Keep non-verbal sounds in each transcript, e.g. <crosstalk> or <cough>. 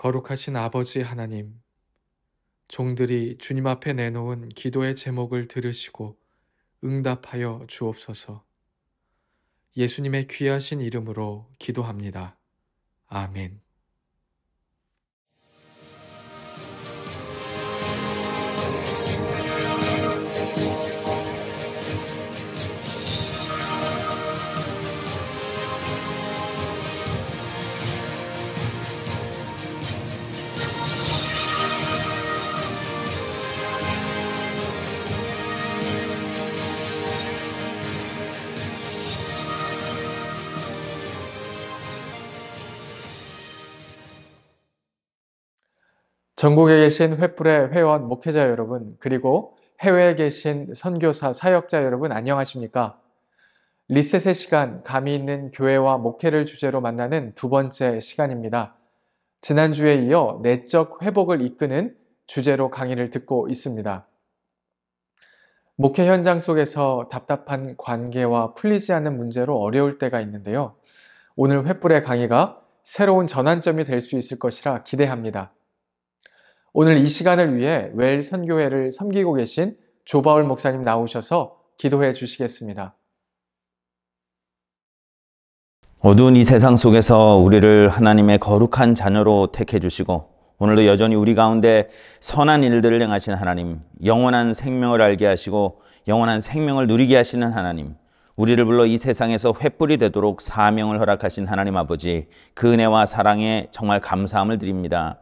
거룩하신 아버지 하나님, 종들이 주님 앞에 내놓은 기도의 제목을 들으시고 응답하여 주옵소서. 예수님의 귀하신 이름으로 기도합니다. 아멘. 전국에 계신 횃불의 회원 목회자 여러분, 그리고 해외에 계신 선교사 사역자 여러분 안녕하십니까? 리셋의 시간, 감이 있는 교회와 목회를 주제로 만나는 두 번째 시간입니다. 지난주에 이어 내적 회복을 이끄는 주제로 강의를 듣고 있습니다. 목회 현장 속에서 답답한 관계와 풀리지 않는 문제로 어려울 때가 있는데요. 오늘 횃불의 강의가 새로운 전환점이 될 수 있을 것이라 기대합니다. 오늘 이 시간을 위해 웰 선교회를 섬기고 계신 조바울 목사님 나오셔서 기도해 주시겠습니다. 어두운 이 세상 속에서 우리를 하나님의 거룩한 자녀로 택해 주시고 오늘도 여전히 우리 가운데 선한 일들을 행하신 하나님, 영원한 생명을 알게 하시고 영원한 생명을 누리게 하시는 하나님, 우리를 불러 이 세상에서 횃불이 되도록 사명을 허락하신 하나님 아버지, 그 은혜와 사랑에 정말 감사함을 드립니다.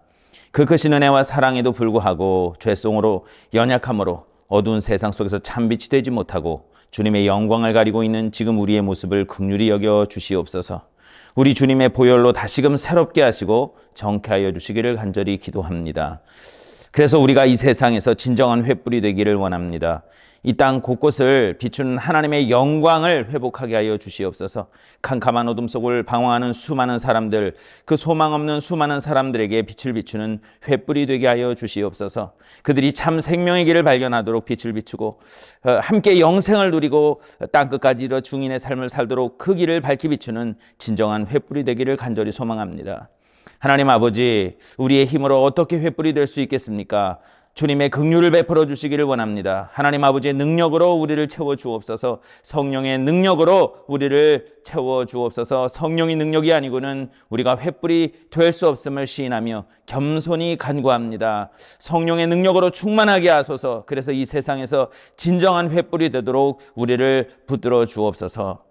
그 크신 그 은혜와 사랑에도 불구하고 죄송으로 연약함으로 어두운 세상 속에서 참빛이 되지 못하고 주님의 영광을 가리고 있는 지금 우리의 모습을 극률히 여겨 주시옵소서. 우리 주님의 보혈로 다시금 새롭게 하시고 정쾌하여 주시기를 간절히 기도합니다. 그래서 우리가 이 세상에서 진정한 횃불이 되기를 원합니다. 이땅 곳곳을 비추는 하나님의 영광을 회복하게 하여 주시옵소서. 캄캄한 어둠 속을 방황하는 수많은 사람들, 그 소망 없는 수많은 사람들에게 빛을 비추는 횃불이 되게 하여 주시옵소서. 그들이 참 생명의 길을 발견하도록 빛을 비추고 어, 함께 영생을 누리고 땅 끝까지 이뤄 중인의 삶을 살도록 그 길을 밝히 비추는 진정한 횃불이 되기를 간절히 소망합니다. 하나님 아버지, 우리의 힘으로 어떻게 횃불이 될 수 있겠습니까? 주님의 긍휼을 베풀어 주시기를 원합니다. 하나님 아버지의 능력으로 우리를 채워 주옵소서. 성령의 능력으로 우리를 채워 주옵소서. 성령의 능력이 아니고는 우리가 횃불이 될 수 없음을 시인하며 겸손히 간구합니다. 성령의 능력으로 충만하게 하소서. 그래서 이 세상에서 진정한 횃불이 되도록 우리를 붙들어 주옵소서.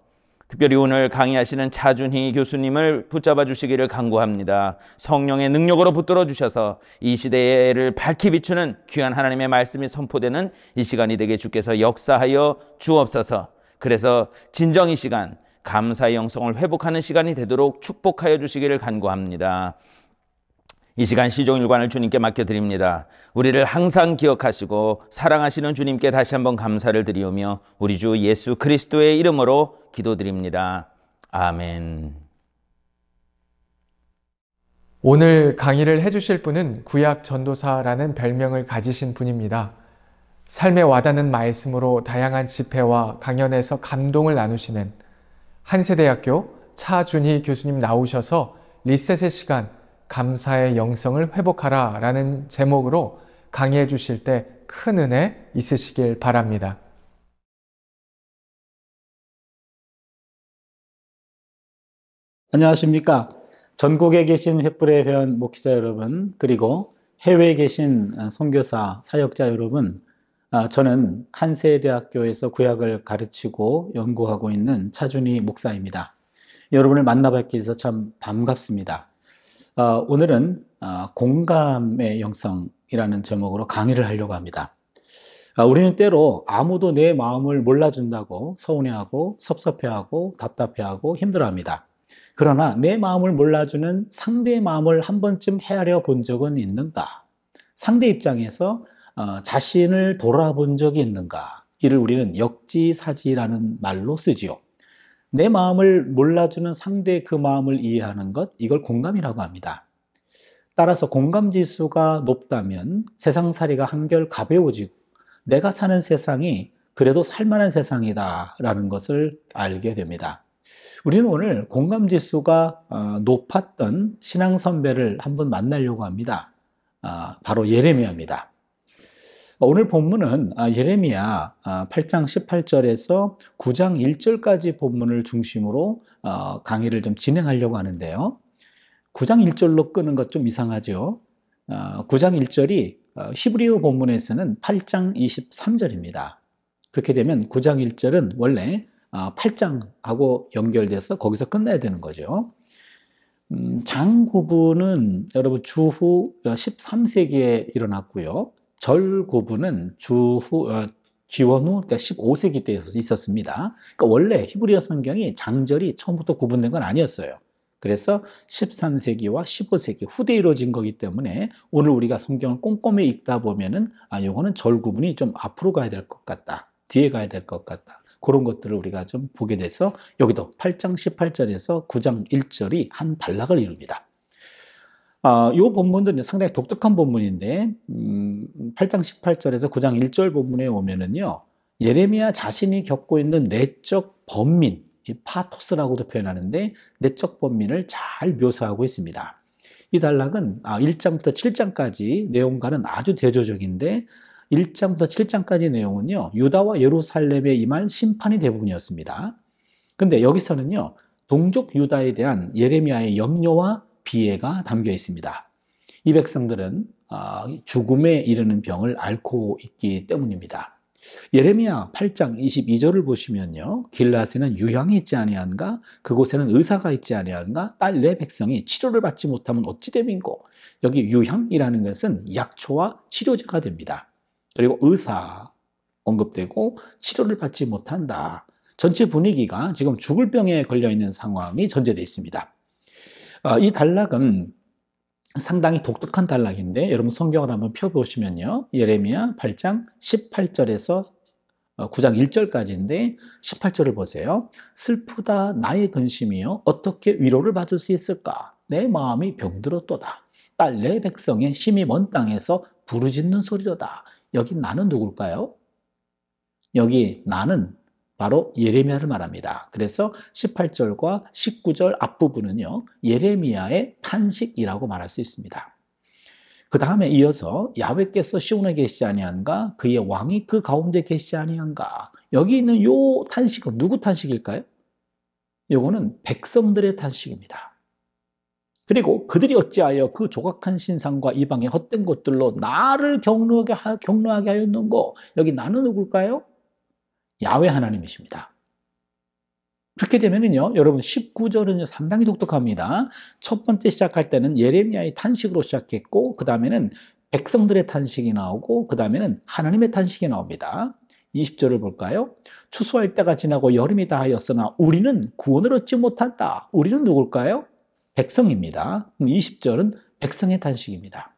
특별히 오늘 강의하시는 차준희 교수님을 붙잡아 주시기를 간구합니다. 성령의 능력으로 붙들어 주셔서 이 시대를 밝히 비추는 귀한 하나님의 말씀이 선포되는 이 시간이 되게 주께서 역사하여 주옵소서. 그래서 진정 이 시간 감사의 영성을 회복하는 시간이 되도록 축복하여 주시기를 간구합니다. 이 시간 시종일관을 주님께 맡겨드립니다. 우리를 항상 기억하시고 사랑하시는 주님께 다시 한번 감사를 드리오며 우리 주 예수 그리스도의 이름으로 기도드립니다. 아멘. 오늘 강의를 해주실 분은 구약 전도사라는 별명을 가지신 분입니다. 삶에 와닿는 말씀으로 다양한 집회와 강연에서 감동을 나누시는 한세대학교 차준희 교수님 나오셔서 리셋의 시간 감사의 영성을 회복하라 라는 제목으로 강의해 주실 때 큰 은혜 있으시길 바랍니다. 안녕하십니까. 전국에 계신 횃불의 회원 목회자 여러분, 그리고 해외에 계신 선교사 사역자 여러분, 아, 저는 한세대학교에서 구약을 가르치고 연구하고 있는 차준희 목사입니다. 여러분을 만나뵙기 위해서 참 반갑습니다. 어, 오늘은 어, 공감의 영성이라는 제목으로 강의를 하려고 합니다. 어, 우리는 때로 아무도 내 마음을 몰라준다고 서운해하고 섭섭해하고 답답해하고 힘들어합니다. 그러나 내 마음을 몰라주는 상대의 마음을 한 번쯤 헤아려 본 적은 있는가? 상대 입장에서 어, 자신을 돌아본 적이 있는가? 이를 우리는 역지사지라는 말로 쓰지요. 내 마음을 몰라주는 상대의 그 마음을 이해하는 것, 이걸 공감이라고 합니다. 따라서 공감 지수가 높다면 세상살이가 한결 가벼워지고 내가 사는 세상이 그래도 살만한 세상이다라는 것을 알게 됩니다. 우리는 오늘 공감 지수가 어, 높았던 신앙 선배를 한번 만나려고 합니다. 아, 바로 예레미야입니다. 아, 오늘 본문은 아, 예레미야 8장 아, 18절에서 9장 1절까지 본문을 중심으로 어, 강의를 좀 진행하려고 하는데요. 9장 1절로 끄는 것 좀 이상하죠. 9장 어, 1절이 어, 히브리어 본문에서는 8장 23절입니다. 그렇게 되면 9장 1절은 원래 8장하고 연결돼서 거기서 끝나야 되는 거죠. 음, 장 구분은 여러분 주후 13세기에 일어났고요. 절구부는 주후 어, 기원후 그러니까 15세기 때 있었습니다. 그러니까 원래 히브리어 성경이 장절이 처음부터 구분된 건 아니었어요. 그래서 13세기와 15세기 후대에 이루어진 거기 때문에 오늘 우리가 성경을 꼼꼼히 읽다 보면은 아 요거는 절 구분이 좀 앞으로 가야 될 것 같다. 뒤에 가야 될 것 같다. 그런 것들을 우리가 좀 보게 돼서 여기도 8장 18절에서 9장 1절이 한 단락을 이룹니다. 이요본문들은 아, 상당히 독특한 본문인데 음, 8장 18절에서 9장 1절 본문에 오면은요. 예레미야 자신이 겪고 있는 내적 범민, 이 파토스라고도 표현하는데 내적 범민을 잘 묘사하고 있습니다. 이 단락은 아, 1장부터 7장까지 내용과는 아주 대조적인데 1장부터 7장까지 내용은요. 유다와 예루살렘에 임할 심판이 대부분이었습니다. 근데 여기서는요. 동족 유다에 대한 예레미야의 염려와 비애가 담겨 있습니다. 이 백성들은 아, 죽음에 이르는 병을 앓고 있기 때문입니다. 예레미야 8장 22절을 보시면요. 길라스에는 유향이 있지 아니한가? 그곳에는 의사가 있지 아니한가? 딸 내 백성이 치료를 받지 못하면 어찌 됨인고? 여기 유향이라는 것은 약초와 치료제가 됩니다. 그리고 의사 언급되고 치료를 받지 못한다. 전체 분위기가 지금 죽을 병에 걸려 있는 상황이 전제되어 있습니다. 아, 이 단락은 상당히 독특한 단락인데 여러분 성경을 한번 펴보시면요. 예레미야 8장 18절에서 9장 어, 1절까지인데 18절을 보세요. 슬프다 나의 근심이요 어떻게 위로를 받을 수 있을까? 내 마음이 병들었도다. 딸 내 백성의 심이 먼 땅에서 부르짖는 소리로다. 여기 나는 누굴까요? 여기 나는 바로 예레미야를 말합니다. 그래서 18절과 19절 앞부분은요. 예레미야의 탄식이라고 말할 수 있습니다. 그 다음에 이어서 야외께서 시온에 계시지 아니한가 그의 왕이 그 가운데 계시지 아니한가 여기 있는 요 탄식은 누구 탄식일까요? 요거는 백성들의 탄식입니다. 그리고 그들이 어찌하여 그 조각한 신상과 이방의 헛된 것들로 나를 경로하게, 경로하게 하였는고 여기 나는 누굴까요? 야외 하나님이십니다. 그렇게 되면은요, 여러분 19절은요, 상당히 독특합니다. 첫 번째 시작할 때는 예레미야의 탄식으로 시작했고, 그 다음에는 백성들의 탄식이 나오고, 그 다음에는 하나님의 탄식이 나옵니다. 20절을 볼까요? 추수할 때가 지나고 여름이 다하였으나 우리는 구원을 얻지 못한다. 우리는 누굴까요? 백성입니다. 20절은 백성의 탄식입니다.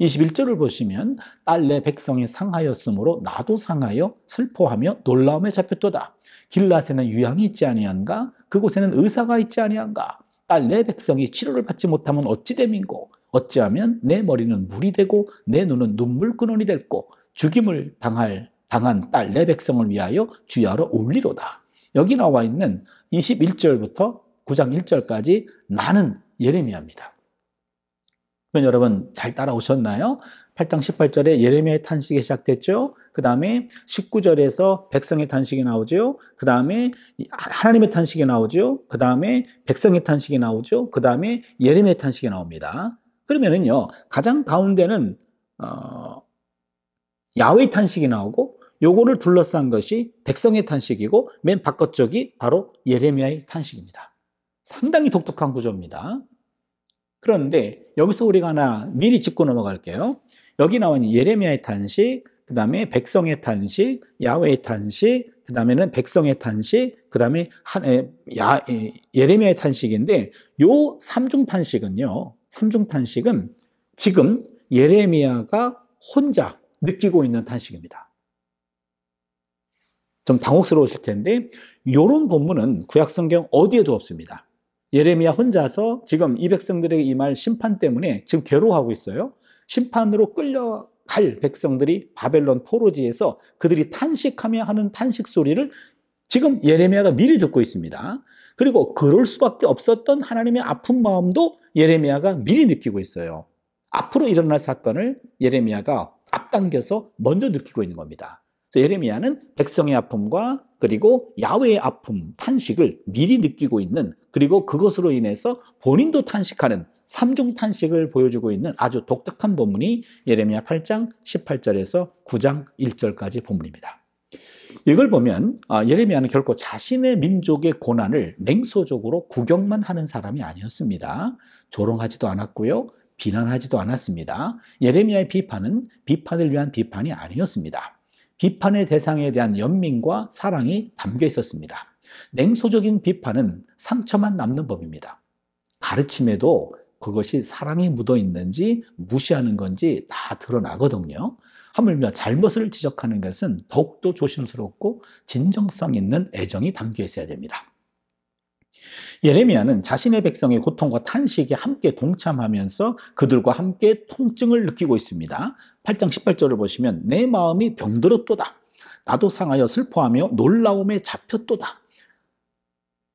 21절을 보시면 딸내 백성이 상하였으므로 나도 상하여 슬퍼하며 놀라움에 잡혔도다. 길라에는 유양이 있지 아니한가? 그곳에는 의사가 있지 아니한가? 딸내 백성이 치료를 받지 못하면 어찌 됨인고? 어찌하면 내 머리는 물이 되고 내 눈은 눈물꾼원이 될고 죽임을 당할 당한 딸내 백성을 위하여 주야로 올리로다. 여기 나와 있는 21절부터 9장 1절까지 나는 예레미야입니다. 표현 여러분 잘 따라오셨나요? 8장 18절에 예레미야의 탄식이 시작됐죠. 그 다음에 19절에서 백성의 탄식이 나오죠. 그 다음에 하나님의 탄식이 나오죠. 그 다음에 백성의 탄식이 나오죠. 그 다음에 예레미야의 탄식이 나옵니다. 그러면은요, 가장 가운데는, 어, 야외 탄식이 나오고, 요거를 둘러싼 것이 백성의 탄식이고, 맨 바깥쪽이 바로 예레미야의 탄식입니다. 상당히 독특한 구조입니다. 그런데 여기서 우리가 하나 미리 짚고 넘어갈게요. 여기 나와 예레미야의 탄식, 그 다음에 백성의 탄식, 야외의 탄식, 그 다음에는 백성의 탄식, 그 다음에 예레미야의 탄식인데 요 3중 탄식은요. 3중 탄식은 지금 예레미야가 혼자 느끼고 있는 탄식입니다. 좀 당혹스러우실 텐데 요런 본문은 구약성경 어디에도 없습니다. 예레미야 혼자서 지금 이 백성들에게 임할 심판 때문에 지금 괴로워하고 있어요. 심판으로 끌려갈 백성들이 바벨론 포로지에서 그들이 탄식하며 하는 탄식 소리를 지금 예레미야가 미리 듣고 있습니다. 그리고 그럴 수밖에 없었던 하나님의 아픈 마음도 예레미야가 미리 느끼고 있어요. 앞으로 일어날 사건을 예레미야가 앞당겨서 먼저 느끼고 있는 겁니다. 예레미야는 백성의 아픔과 그리고 야외의 아픔, 탄식을 미리 느끼고 있는 그리고 그것으로 인해서 본인도 탄식하는 삼중 탄식을 보여주고 있는 아주 독특한 본문이 예레미야 8장 18절에서 9장 1절까지 본문입니다. 이걸 보면 아, 예레미야는 결코 자신의 민족의 고난을 맹소적으로 구경만 하는 사람이 아니었습니다. 조롱하지도 않았고요. 비난하지도 않았습니다. 예레미야의 비판은 비판을 위한 비판이 아니었습니다. 비판의 대상에 대한 연민과 사랑이 담겨 있었습니다. 냉소적인 비판은 상처만 남는 법입니다. 가르침에도 그것이 사랑이 묻어 있는지 무시하는 건지 다 드러나거든요. 하물며 잘못을 지적하는 것은 더욱더 조심스럽고 진정성 있는 애정이 담겨 있어야 됩니다. 예레미야는 자신의 백성의 고통과 탄식에 함께 동참하면서 그들과 함께 통증을 느끼고 있습니다. 8장 18절을 보시면 내 마음이 병들었도다. 나도 상하여 슬퍼하며 놀라움에 잡혔도다.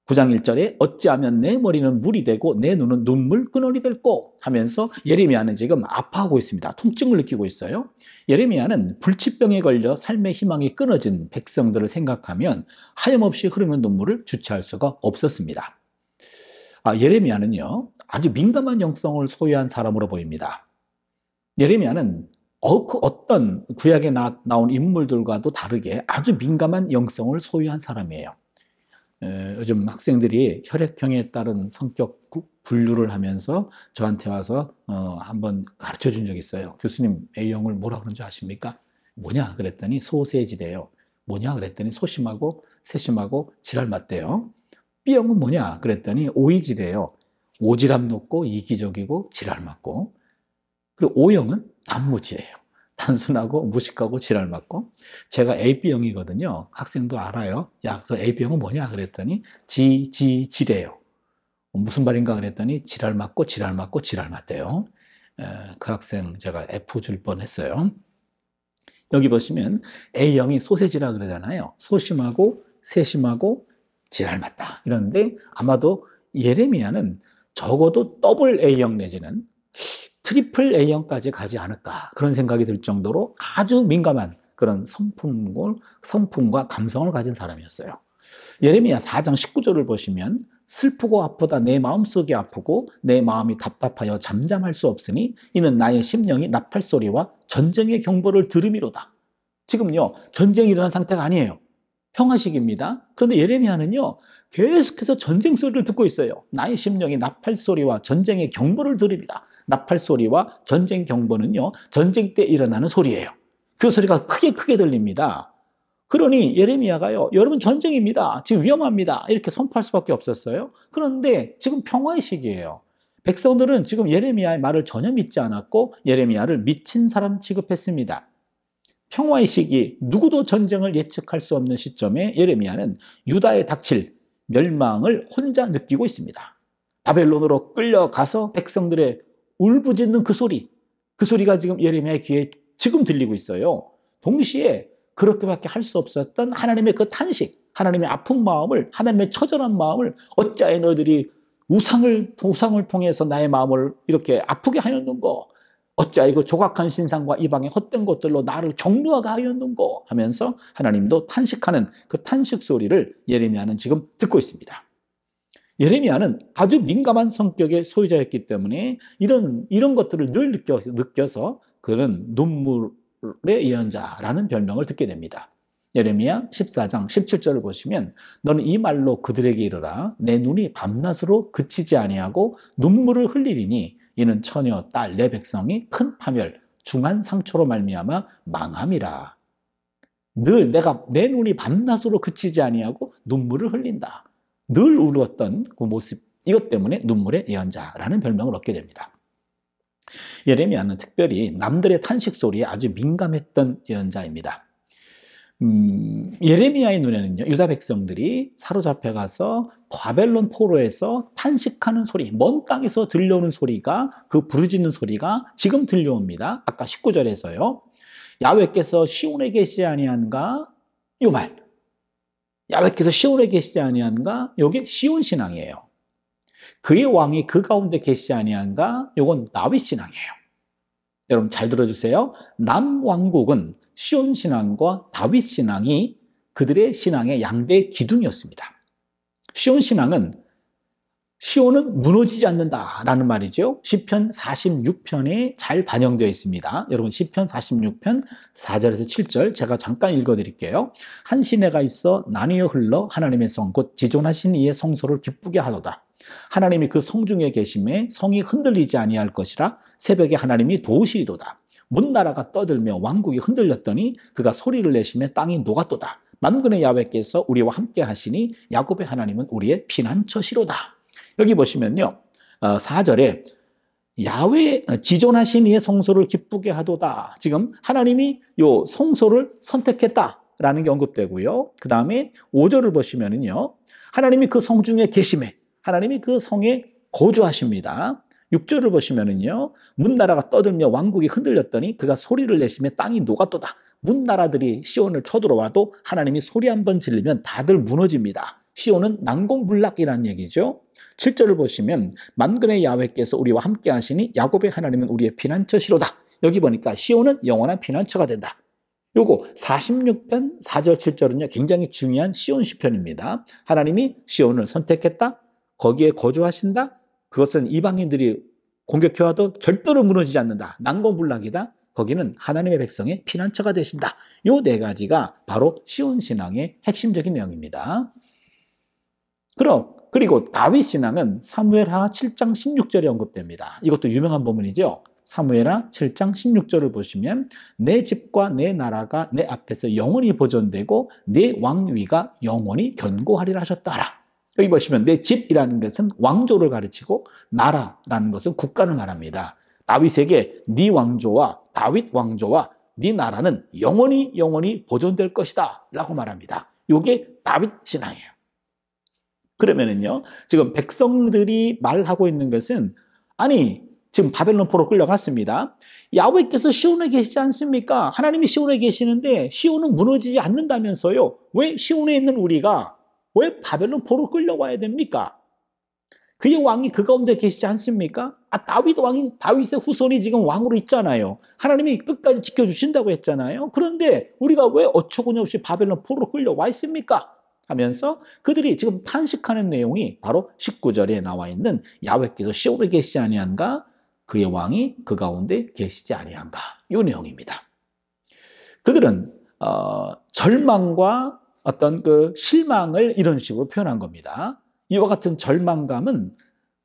9장 1절에 어찌하면 내 머리는 물이 되고 내 눈은 눈물 끈어리 될꼬 하면서 예레미야는 지금 아파하고 있습니다. 통증을 느끼고 있어요. 예레미야는 불치병에 걸려 삶의 희망이 끊어진 백성들을 생각하면 하염없이 흐르는 눈물을 주체할 수가 없었습니다. 아, 예레미야는요. 아주 민감한 영성을 소유한 사람으로 보입니다. 예레미야는 어, 그 어떤 구약에 나, 나온 인물들과도 다르게 아주 민감한 영성을 소유한 사람이에요. 요즘 학생들이 혈액형에 따른 성격 분류를 하면서 저한테 와서 어, 한번 가르쳐 준 적이 있어요. 교수님, A형을 뭐라 그런지 아십니까? 뭐냐? 그랬더니 소세지래요. 뭐냐? 그랬더니 소심하고 세심하고 지랄 맞대요. B형은 뭐냐? 그랬더니 오이지래요. 오지랖 높고 이기적이고 지랄 맞고. 그리고 O형은 단무지예요. 단순하고 무식하고 지랄 맞고 제가 AB형이거든요. 학생도 알아요. 야, 그래서 AB형은 뭐냐 그랬더니 지, 지, 지래요. 무슨 말인가 그랬더니 지랄 맞고 지랄 맞고 지랄 맞대요. 에, 그 학생 제가 F 줄 뻔했어요. 여기 보시면 A형이 소세지라 그러잖아요. 소심하고 세심하고 지랄 맞다. 이런데 아마도 예레미야는 적어도 더블 A형 내지는 트리플 A형까지 가지 않을까 그런 생각이 들 정도로 아주 민감한 그런 성품을, 성품과 감성을 가진 사람이었어요. 예레미야 4장 19절을 보시면 슬프고 아프다 내 마음속이 아프고 내 마음이 답답하여 잠잠할 수 없으니 이는 나의 심령이 나팔 소리와 전쟁의 경보를 들음이로다. 지금요 전쟁이 일어난 상태가 아니에요. 평화식입니다. 그런데 예레미야는요 계속해서 전쟁 소리를 듣고 있어요. 나의 심령이 나팔 소리와 전쟁의 경보를 들음이다 나팔 소리와 전쟁 경보는요, 전쟁 때 일어나는 소리예요. 그 소리가 크게 크게 들립니다. 그러니 예레미야가요, 여러분 전쟁입니다. 지금 위험합니다. 이렇게 선포할 수밖에 없었어요. 그런데 지금 평화의 시기예요. 백성들은 지금 예레미야의 말을 전혀 믿지 않았고 예레미야를 미친 사람 취급했습니다. 평화의 시기, 누구도 전쟁을 예측할 수 없는 시점에 예레미야는 유다의 닥칠 멸망을 혼자 느끼고 있습니다. 바벨론으로 끌려가서 백성들의 울부짖는 그 소리, 그 소리가 지금 예레미야의 귀에 지금 들리고 있어요. 동시에 그렇게밖에 할 수 없었던 하나님의 그 탄식, 하나님의 아픈 마음을, 하나님의 처절한 마음을 어찌하여 너희들이 우상을 우상을 통해서 나의 마음을 이렇게 아프게 하였는고 어찌하여 그 조각한 신상과 이방의 헛된 것들로 나를 정류하게 하였는고 하면서 하나님도 탄식하는 그 탄식 소리를 예레미야는 지금 듣고 있습니다. 예레미야는 아주 민감한 성격의 소유자였기 때문에 이런 이런 것들을 늘 느껴, 느껴서 그는 눈물의 예언자라는 별명을 듣게 됩니다. 예레미야 14장 17절을 보시면 너는 이 말로 그들에게 이르라 내 눈이 밤낮으로 그치지 아니하고 눈물을 흘리리니 이는 처녀 딸내 백성이 큰 파멸 중한 상처로 말미암아 망함이라 늘 내가 내 눈이 밤낮으로 그치지 아니하고 눈물을 흘린다 늘 울었던 그 모습 이것 때문에 눈물의 예언자라는 별명을 얻게 됩니다. 예레미야는 특별히 남들의 탄식 소리에 아주 민감했던 예언자입니다. 음, 예레미야의 눈에는요 유다 백성들이 사로잡혀 가서 바벨론 포로에서 탄식하는 소리, 먼 땅에서 들려오는 소리가 그 부르짖는 소리가 지금 들려옵니다. 아까 19절에서요. 야외께서 시온에 계시지 아니한가? 요 말. 야외께서 시온에 계시지 아니한가? 요게 시온 신앙이에요. 그의 왕이 그 가운데 계시지 아니한가? 요건 나윗 신앙이에요. 여러분 잘 들어주세요. 남왕국은 시온 신앙과 다윗 신앙이 그들의 신앙의 양대 기둥이었습니다. 시온 신앙은 시온은 무너지지 않는다라는 말이죠. 시편 46편에 잘 반영되어 있습니다. 여러분 시편 46편 4절에서 7절 제가 잠깐 읽어 드릴게요. 한 시내가 있어 나뉘어 흘러 하나님의 성 곧 지존하신 이의 성소를 기쁘게 하도다. 하나님이 그 성 중에 계심에 성이 흔들리지 아니할 것이라 새벽에 하나님이 도우시리도다. 문 나라가 떠들며 왕국이 흔들렸더니 그가 소리를 내심에 땅이 녹았도다. 만군의 야외께서 우리와 함께 하시니 야곱의 하나님은 우리의 피난처시로다. 여기 보시면요. 4절에 어, 야외 어, 지존하신 이의 성소를 기쁘게 하도다. 지금 하나님이 요 성소를 선택했다라는 게 언급되고요. 그 다음에 5절을 보시면은요. 하나님이 그 성 중에 계심해. 하나님이 그 성에 거주하십니다. 6절을 보시면은요. 문 나라가 떠들며 왕국이 흔들렸더니 그가 소리를 내시에 땅이 녹아도다. 문 나라들이 시온을 쳐들어와도 하나님이 소리 한 번 질리면 다들 무너집니다. 시온은 난공불락이라는 얘기죠. 7절을 보시면 만근의 야훼께서 우리와 함께 하시니 야곱의 하나님은 우리의 피난처시로다. 여기 보니까 시온은 영원한 피난처가 된다. 요거 46편 4절 7절은요. 굉장히 중요한 시온 시편입니다. 하나님이 시온을 선택했다. 거기에 거주하신다. 그것은 이방인들이 공격해 와도 절대로 무너지지 않는다. 난공불락이다. 거기는 하나님의 백성의 피난처가 되신다. 요 네 가지가 바로 시온 신앙의 핵심적인 내용입니다. 그럼 그리고 다윗 신앙은 사무엘하 7장 16절에 언급됩니다. 이것도 유명한 본문이죠. 사무엘하 7장 16절을 보시면 내 집과 내 나라가 내 앞에서 영원히 보존되고 내 왕위가 영원히 견고하리라 하셨다라. 여기 보시면 내 집이라는 것은 왕조를 가르치고 나라라는 것은 국가를 말합니다. 다윗에게 네 왕조와 다윗 왕조와 네 나라는 영원히 영원히 보존될 것이다 라고 말합니다. 이게 다윗 신앙이에요. 그러면은요, 지금 백성들이 말하고 있는 것은 아니, 지금 바벨론 포로 끌려갔습니다. 야외께서 시온에 계시지 않습니까? 하나님이 시온에 계시는데 시온은 무너지지 않는다면서요. 왜 시온에 있는 우리가 왜 바벨론 포로 끌려와야 됩니까? 그의 왕이 그 가운데 계시지 않습니까? 아, 다윗 왕이 다윗의 후손이 지금 왕으로 있잖아요. 하나님이 끝까지 지켜주신다고 했잖아요. 그런데 우리가 왜 어처구니없이 바벨론 포로 끌려와 있습니까? 하면서 그들이 지금 탄식하는 내용이 바로 19절에 나와 있는 야외께서 시오르 계시지 아니한가 그의 왕이 그 가운데 계시지 아니한가 이 내용입니다. 그들은 어, 절망과 어떤 그 실망을 이런 식으로 표현한 겁니다. 이와 같은 절망감은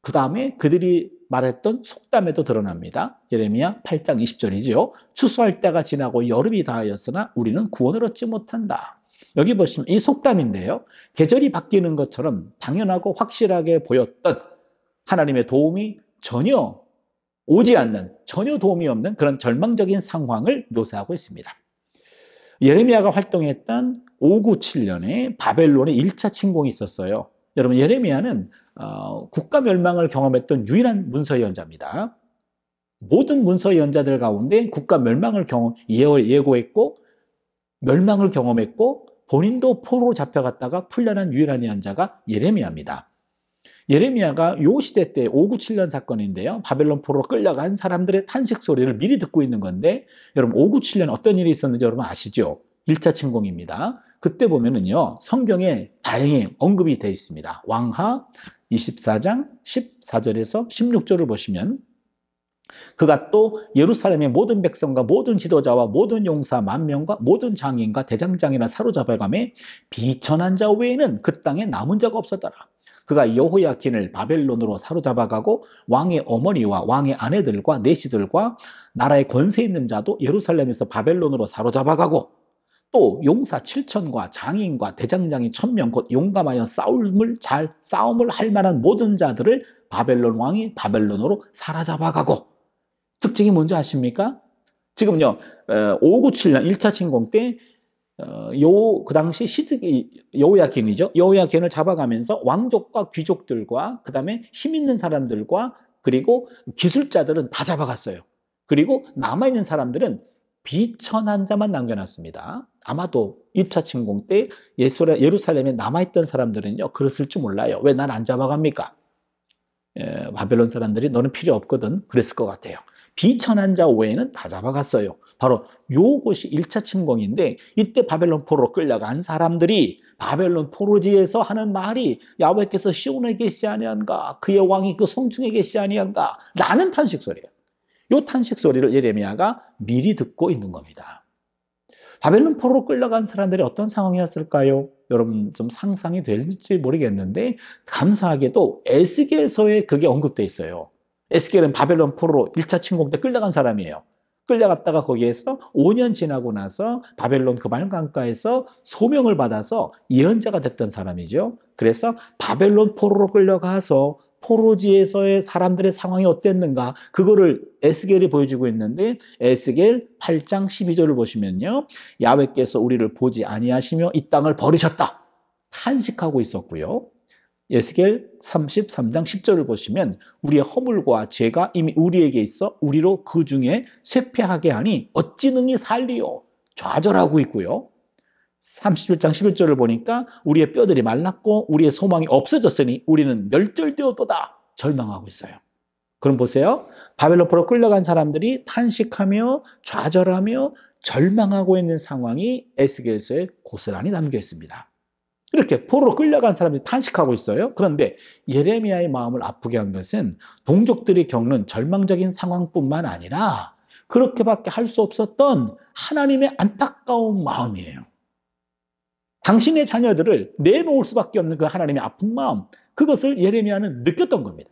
그 다음에 그들이 말했던 속담에도 드러납니다. 예레미야 8장 20절이죠. 추수할 때가 지나고 여름이 다하였으나 우리는 구원을 얻지 못한다. 여기 보시면 이 속담인데요. 계절이 바뀌는 것처럼 당연하고 확실하게 보였던 하나님의 도움이 전혀 오지 않는, 전혀 도움이 없는 그런 절망적인 상황을 묘사하고 있습니다. 예레미야가 활동했던 597년에 바벨론의 1차 침공이 있었어요. 여러분, 예레미야는 어, 국가 멸망을 경험했던 유일한 문서 예언자입니다. 모든 문서 예언자들 가운데 국가 멸망을 경험, 예고했고 멸망을 경험했고 본인도 포로로 잡혀갔다가 풀려난 유일한 예언자가 예레미야입니다. 예레미야가 요 시대 때 597년 사건인데요. 바벨론 포로로 끌려간 사람들의 탄식 소리를 미리 듣고 있는 건데 여러분 597년 어떤 일이 있었는지 여러분 아시죠? 1차 침공입니다. 그때 보면은요. 성경에 다행히 언급이 되어 있습니다. 왕하 24장 14절에서 16절을 보시면 그가 또 예루살렘의 모든 백성과 모든 지도자와 모든 용사 만 명과 모든 장인과 대장장이나 사로잡아감에 비천한 자 외에는 그 땅에 남은 자가 없었더라. 그가 여호야킨을 바벨론으로 사로잡아가고 왕의 어머니와 왕의 아내들과 내시들과 나라의 권세 있는 자도 예루살렘에서 바벨론으로 사로잡아가고 또 용사 7천과 장인과 대장장이 천명 곧 용감하여 싸움을 잘 싸움을 할 만한 모든 자들을 바벨론 왕이 바벨론으로 사로잡아가고 특징이 뭔지 아십니까? 지금요, 597년 어, 1차 침공 때, 어, 요, 그 당시 시드기, 여야긴이죠여야긴을 잡아가면서 왕족과 귀족들과, 그 다음에 힘 있는 사람들과, 그리고 기술자들은 다 잡아갔어요. 그리고 남아있는 사람들은 비천 한 자만 남겨놨습니다. 아마도 2차 침공 때 예루살렘에 남아있던 사람들은요, 그랬을지 몰라요. 왜 난 안 잡아갑니까? 에, 예, 바벨론 사람들이 너는 필요 없거든. 그랬을 것 같아요. 비천한 자 외에는 다 잡아갔어요. 바로 요것이 1차 침공인데 이때 바벨론 포로로 끌려간 사람들이 바벨론 포로지에서 하는 말이 야외께서 시온에 계시지 아니한가 그의 왕이 그성충에 계시지 아니한가 라는 탄식 소리예요. 요 탄식 소리를 예레미야가 미리 듣고 있는 겁니다. 바벨론 포로로 끌려간 사람들이 어떤 상황이었을까요? 여러분 좀 상상이 될지 모르겠는데 감사하게도 에스겔서에 그게 언급돼 있어요. 에스겔은 바벨론 포로로 1차 침공 때 끌려간 사람이에요. 끌려갔다가 거기에서 5년 지나고 나서 바벨론 그말강가에서 소명을 받아서 예언자가 됐던 사람이죠. 그래서 바벨론 포로로 끌려가서 포로지에서의 사람들의 상황이 어땠는가 그거를 에스겔이 보여주고 있는데 에스겔 8장 12절을 보시면요. 야외께서 우리를 보지 아니하시며 이 땅을 버리셨다. 탄식하고 있었고요. 예스겔 33장 10절을 보시면 우리의 허물과 죄가 이미 우리에게 있어 우리로 그 중에 쇠패하게 하니 어찌 능히 살리요 좌절하고 있고요. 31장 11절을 보니까 우리의 뼈들이 말랐고 우리의 소망이 없어졌으니 우리는 멸절되었도다 절망하고 있어요. 그럼 보세요. 바벨로포로 끌려간 사람들이 탄식하며 좌절하며 절망하고 있는 상황이 에스겔서에 고스란히 담겨 있습니다. 이렇게 포로로 끌려간 사람들이 탄식하고 있어요. 그런데 예레미야의 마음을 아프게 한 것은 동족들이 겪는 절망적인 상황뿐만 아니라 그렇게밖에 할 수 없었던 하나님의 안타까운 마음이에요. 당신의 자녀들을 내놓을 수밖에 없는 그 하나님의 아픈 마음, 그것을 예레미야는 느꼈던 겁니다.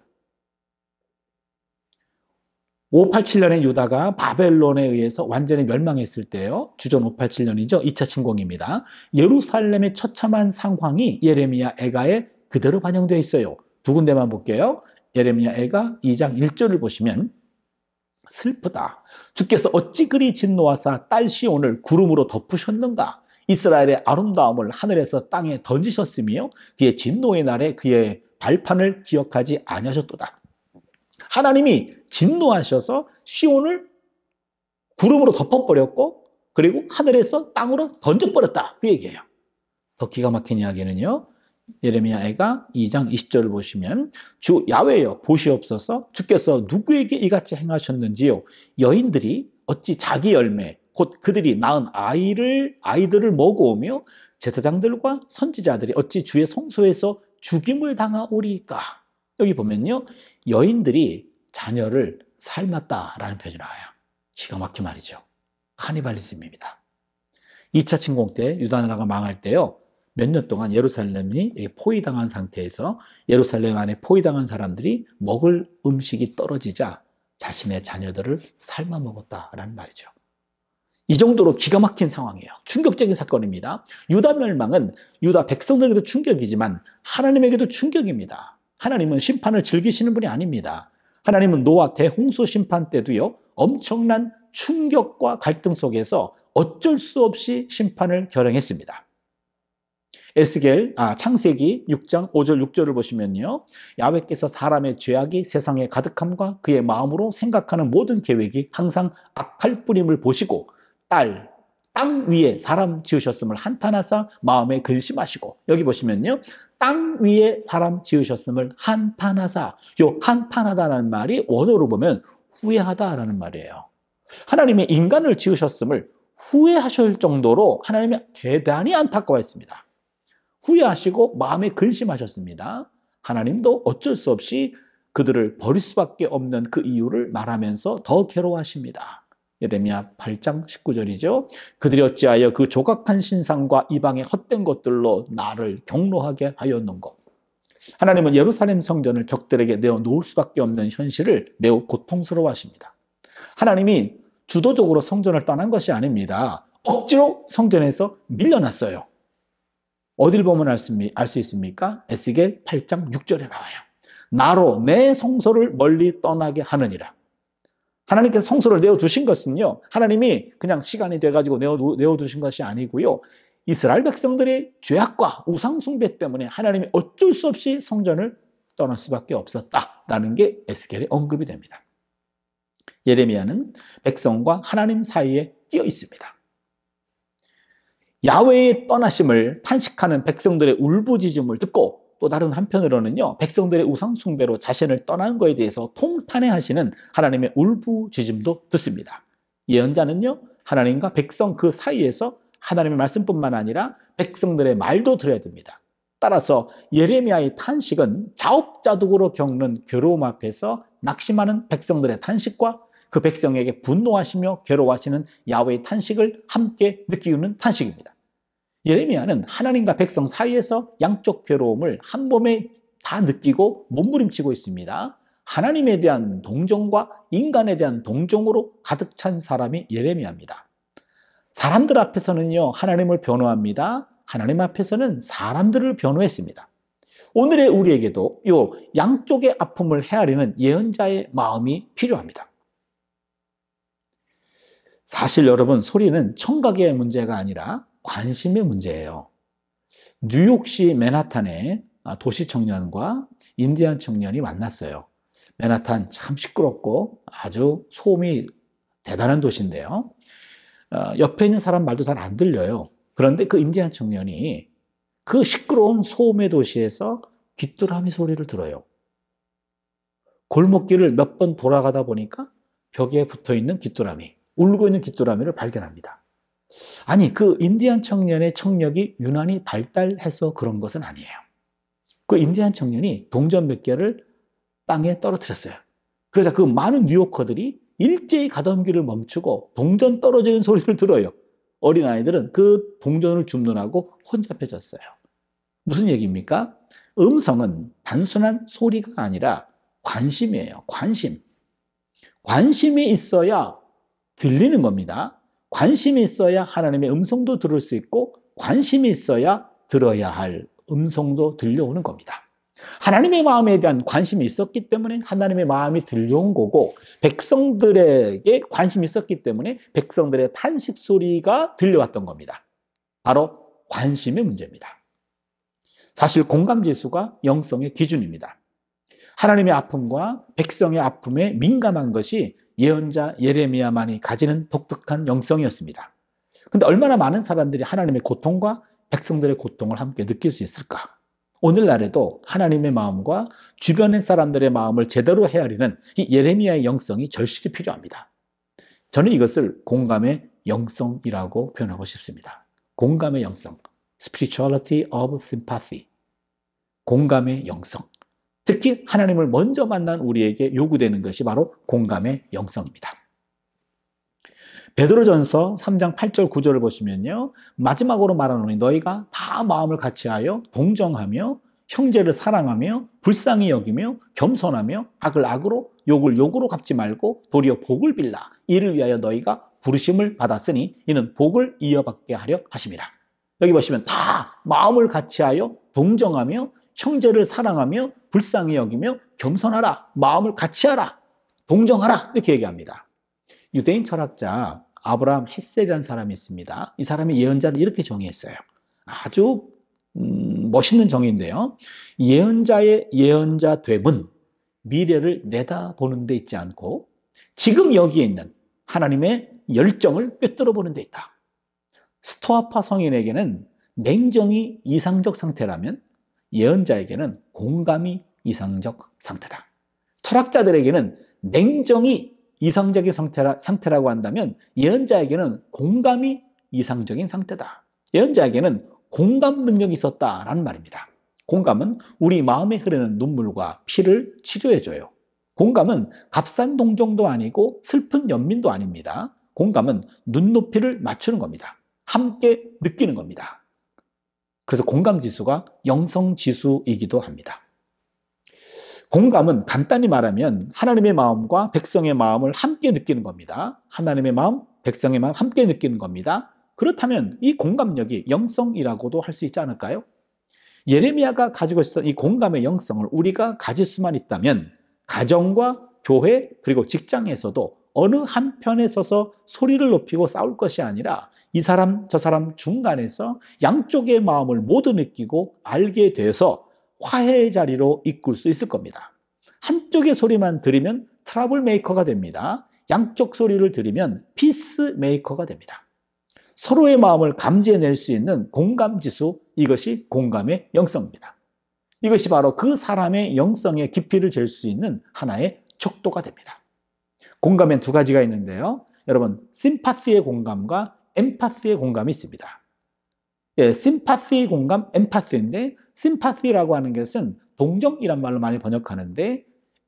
587년에 유다가 바벨론에 의해서 완전히 멸망했을 때요. 주전 587년이죠. 2차 침공입니다. 예루살렘의 처참한 상황이 예레미야 애가에 그대로 반영되어 있어요. 두 군데만 볼게요. 예레미야 애가 2장 1절을 보시면 슬프다. 주께서 어찌 그리 진노하사 딸 시온을 구름으로 덮으셨는가? 이스라엘의 아름다움을 하늘에서 땅에 던지셨으며 그의 진노의 날에 그의 발판을 기억하지 아니하셨도다. 하나님이 진노하셔서 시온을 구름으로 덮어버렸고 그리고 하늘에서 땅으로 던져버렸다. 그 얘기예요. 더 기가 막힌 이야기는요. 예레미야가 2장 20절을 보시면 주 야외여 보시옵소서 주께서 누구에게 이같이 행하셨는지요 여인들이 어찌 자기 열매 곧 그들이 낳은 아이를 아이들을 먹어오며 제사장들과 선지자들이 어찌 주의 성소에서 죽임을 당하오리까 여기 보면요 여인들이 자녀를 삶았다라는 표현이 나와요. 기가 막힌 말이죠. 카니발리즘입니다. 2차 침공 때 유다 나라가 망할 때요. 몇 년 동안 예루살렘이 포위당한 상태에서 예루살렘 안에 포위당한 사람들이 먹을 음식이 떨어지자 자신의 자녀들을 삶아 먹었다라는 말이죠. 이 정도로 기가 막힌 상황이에요. 충격적인 사건입니다. 유다 멸망은 유다 백성들에게도 충격이지만 하나님에게도 충격입니다. 하나님은 심판을 즐기시는 분이 아닙니다. 하나님은 노아 대홍수 심판 때도요, 엄청난 충격과 갈등 속에서 어쩔 수 없이 심판을 결행했습니다. 에스겔 아 창세기 6장 5절 6절을 보시면요. 야외께서 사람의 죄악이 세상에 가득함과 그의 마음으로 생각하는 모든 계획이 항상 악할 뿐임을 보시고 딸땅 위에 사람 지으셨음을 한탄하사 마음에 근심하시고 여기 보시면요. 땅 위에 사람 지으셨음을 한탄하사 요 한탄하다라는 말이 원어로 보면 후회하다라는 말이에요. 하나님의 인간을 지으셨음을 후회하실 정도로 하나님이 대단히 안타까워했습니다. 후회하시고 마음에 근심하셨습니다. 하나님도 어쩔 수 없이 그들을 버릴 수밖에 없는 그 이유를 말하면서 더 괴로워하십니다. 예레미야 8장 19절이죠. 그들이 어찌하여 그 조각한 신상과 이방의 헛된 것들로 나를 경로하게 하였는가? 하나님은 예루살렘 성전을 적들에게 내어 놓을 수밖에 없는 현실을 매우 고통스러워하십니다. 하나님이 주도적으로 성전을 떠난 것이 아닙니다. 억지로 성전에서 밀려났어요. 어딜 보면 알 수 있습니까? 에스겔 8장 6절에 나와요. 나로 내 성소를 멀리 떠나게 하느니라. 하나님께서 성소를 내어두신 것은요. 하나님이 그냥 시간이 돼가지고 내어두신 것이 아니고요. 이스라엘 백성들이 죄악과 우상숭배 때문에 하나님이 어쩔 수 없이 성전을 떠날 수밖에 없었다라는 게 에스겔의 언급이 됩니다. 예레미야는 백성과 하나님 사이에 끼어 있습니다. 야외의 떠나심을 탄식하는 백성들의 울부짖음을 듣고 또 다른 한편으로는요 백성들의 우상 숭배로 자신을 떠나는 것에 대해서 통탄해 하시는 하나님의 울부짖음도 듣습니다. 예언자는요 하나님과 백성 그 사이에서 하나님의 말씀뿐만 아니라 백성들의 말도 들어야 됩니다. 따라서 예레미야의 탄식은 자업자득으로 겪는 괴로움 앞에서 낙심하는 백성들의 탄식과 그 백성에게 분노하시며 괴로워하시는 야외의 탄식을 함께 느끼는 탄식입니다. 예레미야는 하나님과 백성 사이에서 양쪽 괴로움을 한 몸에 다 느끼고 몸부림치고 있습니다. 하나님에 대한 동정과 인간에 대한 동정으로 가득 찬 사람이 예레미야입니다. 사람들 앞에서는요, 하나님을 변호합니다. 하나님 앞에서는 사람들을 변호했습니다. 오늘의 우리에게도 요 양쪽의 아픔을 헤아리는 예언자의 마음이 필요합니다. 사실 여러분, 소리는 청각의 문제가 아니라 관심의 문제예요. 뉴욕시 맨하탄의 아, 도시 청년과 인디안 청년이 만났어요. 맨하탄 참 시끄럽고 아주 소음이 대단한 도시인데요. 어, 옆에 있는 사람 말도 잘 안 들려요. 그런데 그 인디안 청년이 그 시끄러운 소음의 도시에서 귀뚜라미 소리를 들어요. 골목길을 몇 번 돌아가다 보니까 벽에 붙어 있는 귀뚜라미, 울고 있는 귀뚜라미를 발견합니다. 아니, 그 인디안 청년의 청력이 유난히 발달해서 그런 것은 아니에요. 그 인디안 청년이 동전 몇 개를 땅에 떨어뜨렸어요. 그래서 그 많은 뉴요커들이 일제히 가던 길을 멈추고 동전 떨어지는 소리를 들어요. 어린아이들은 그 동전을 줍눈하고 혼잡해졌어요. 무슨 얘기입니까? 음성은 단순한 소리가 아니라 관심이에요. 관심. 관심이 있어야 들리는 겁니다. 관심이 있어야 하나님의 음성도 들을 수 있고 관심이 있어야 들어야 할 음성도 들려오는 겁니다. 하나님의 마음에 대한 관심이 있었기 때문에 하나님의 마음이 들려온 거고 백성들에게 관심이 있었기 때문에 백성들의 탄식 소리가 들려왔던 겁니다. 바로 관심의 문제입니다. 사실 공감 지수가 영성의 기준입니다. 하나님의 아픔과 백성의 아픔에 민감한 것이 예언자 예레미야만이 가지는 독특한 영성이었습니다. 근데 얼마나 많은 사람들이 하나님의 고통과 백성들의 고통을 함께 느낄 수 있을까? 오늘날에도 하나님의 마음과 주변의 사람들의 마음을 제대로 헤아리는 이 예레미야의 영성이 절실히 필요합니다. 저는 이것을 공감의 영성이라고 표현하고 싶습니다. 공감의 영성. spirituality of sympathy. 공감의 영성. 특히 하나님을 먼저 만난 우리에게 요구되는 것이 바로 공감의 영성입니다. 베드로전서 3장 8절 9절을 보시면요. 마지막으로 말하노니 너희가 다 마음을 같이하여 동정하며 형제를 사랑하며 불쌍히 여기며 겸손하며 악을 악으로 욕을 욕으로 갚지 말고 도리어 복을 빌라 이를 위하여 너희가 부르심을 받았으니 이는 복을 이어받게 하려 하심이라. 여기 보시면 다 마음을 같이하여 동정하며 형제를 사랑하며 불쌍히 여기며 겸손하라, 마음을 같이 하라, 동정하라 이렇게 얘기합니다. 유대인 철학자 아브라함 헤셀이라는 사람이 있습니다. 이 사람이 예언자를 이렇게 정의했어요. 아주 음, 멋있는 정의인데요. 예언자의 예언자 됨은 미래를 내다보는 데 있지 않고 지금 여기에 있는 하나님의 열정을 꿰뚫어 보는 데 있다. 스토아파 성인에게는 냉정이 이상적 상태라면 예언자에게는 공감이 이상적 상태다. 철학자들에게는 냉정이 이상적인 상태라, 상태라고 한다면 예언자에게는 공감이 이상적인 상태다. 예언자에게는 공감 능력이 있었다라는 말입니다. 공감은 우리 마음에 흐르는 눈물과 피를 치료해줘요. 공감은 값싼 동정도 아니고 슬픈 연민도 아닙니다. 공감은 눈높이를 맞추는 겁니다. 함께 느끼는 겁니다. 그래서 공감 지수가 영성 지수이기도 합니다. 공감은 간단히 말하면 하나님의 마음과 백성의 마음을 함께 느끼는 겁니다. 하나님의 마음, 백성의 마음 함께 느끼는 겁니다. 그렇다면 이 공감력이 영성이라고도 할 수 있지 않을까요? 예레미야가 가지고 있었던 이 공감의 영성을 우리가 가질 수만 있다면 가정과 교회 그리고 직장에서도 어느 한편에 서서 소리를 높이고 싸울 것이 아니라 이 사람, 저 사람 중간에서 양쪽의 마음을 모두 느끼고 알게 돼서 화해의 자리로 이끌 수 있을 겁니다. 한쪽의 소리만 들으면 트러블 메이커가 됩니다. 양쪽 소리를 들으면 피스 메이커가 됩니다. 서로의 마음을 감지해낼 수 있는 공감지수, 이것이 공감의 영성입니다. 이것이 바로 그 사람의 영성의 깊이를 잴 수 있는 하나의 척도가 됩니다. 공감엔 두 가지가 있는데요. 여러분, 심파티의 공감과 엠파스의 공감이 있습니다. 예, 심파스의 공감, 엠파스인데 심파스라고 하는 것은 동정이란 말로 많이 번역하는데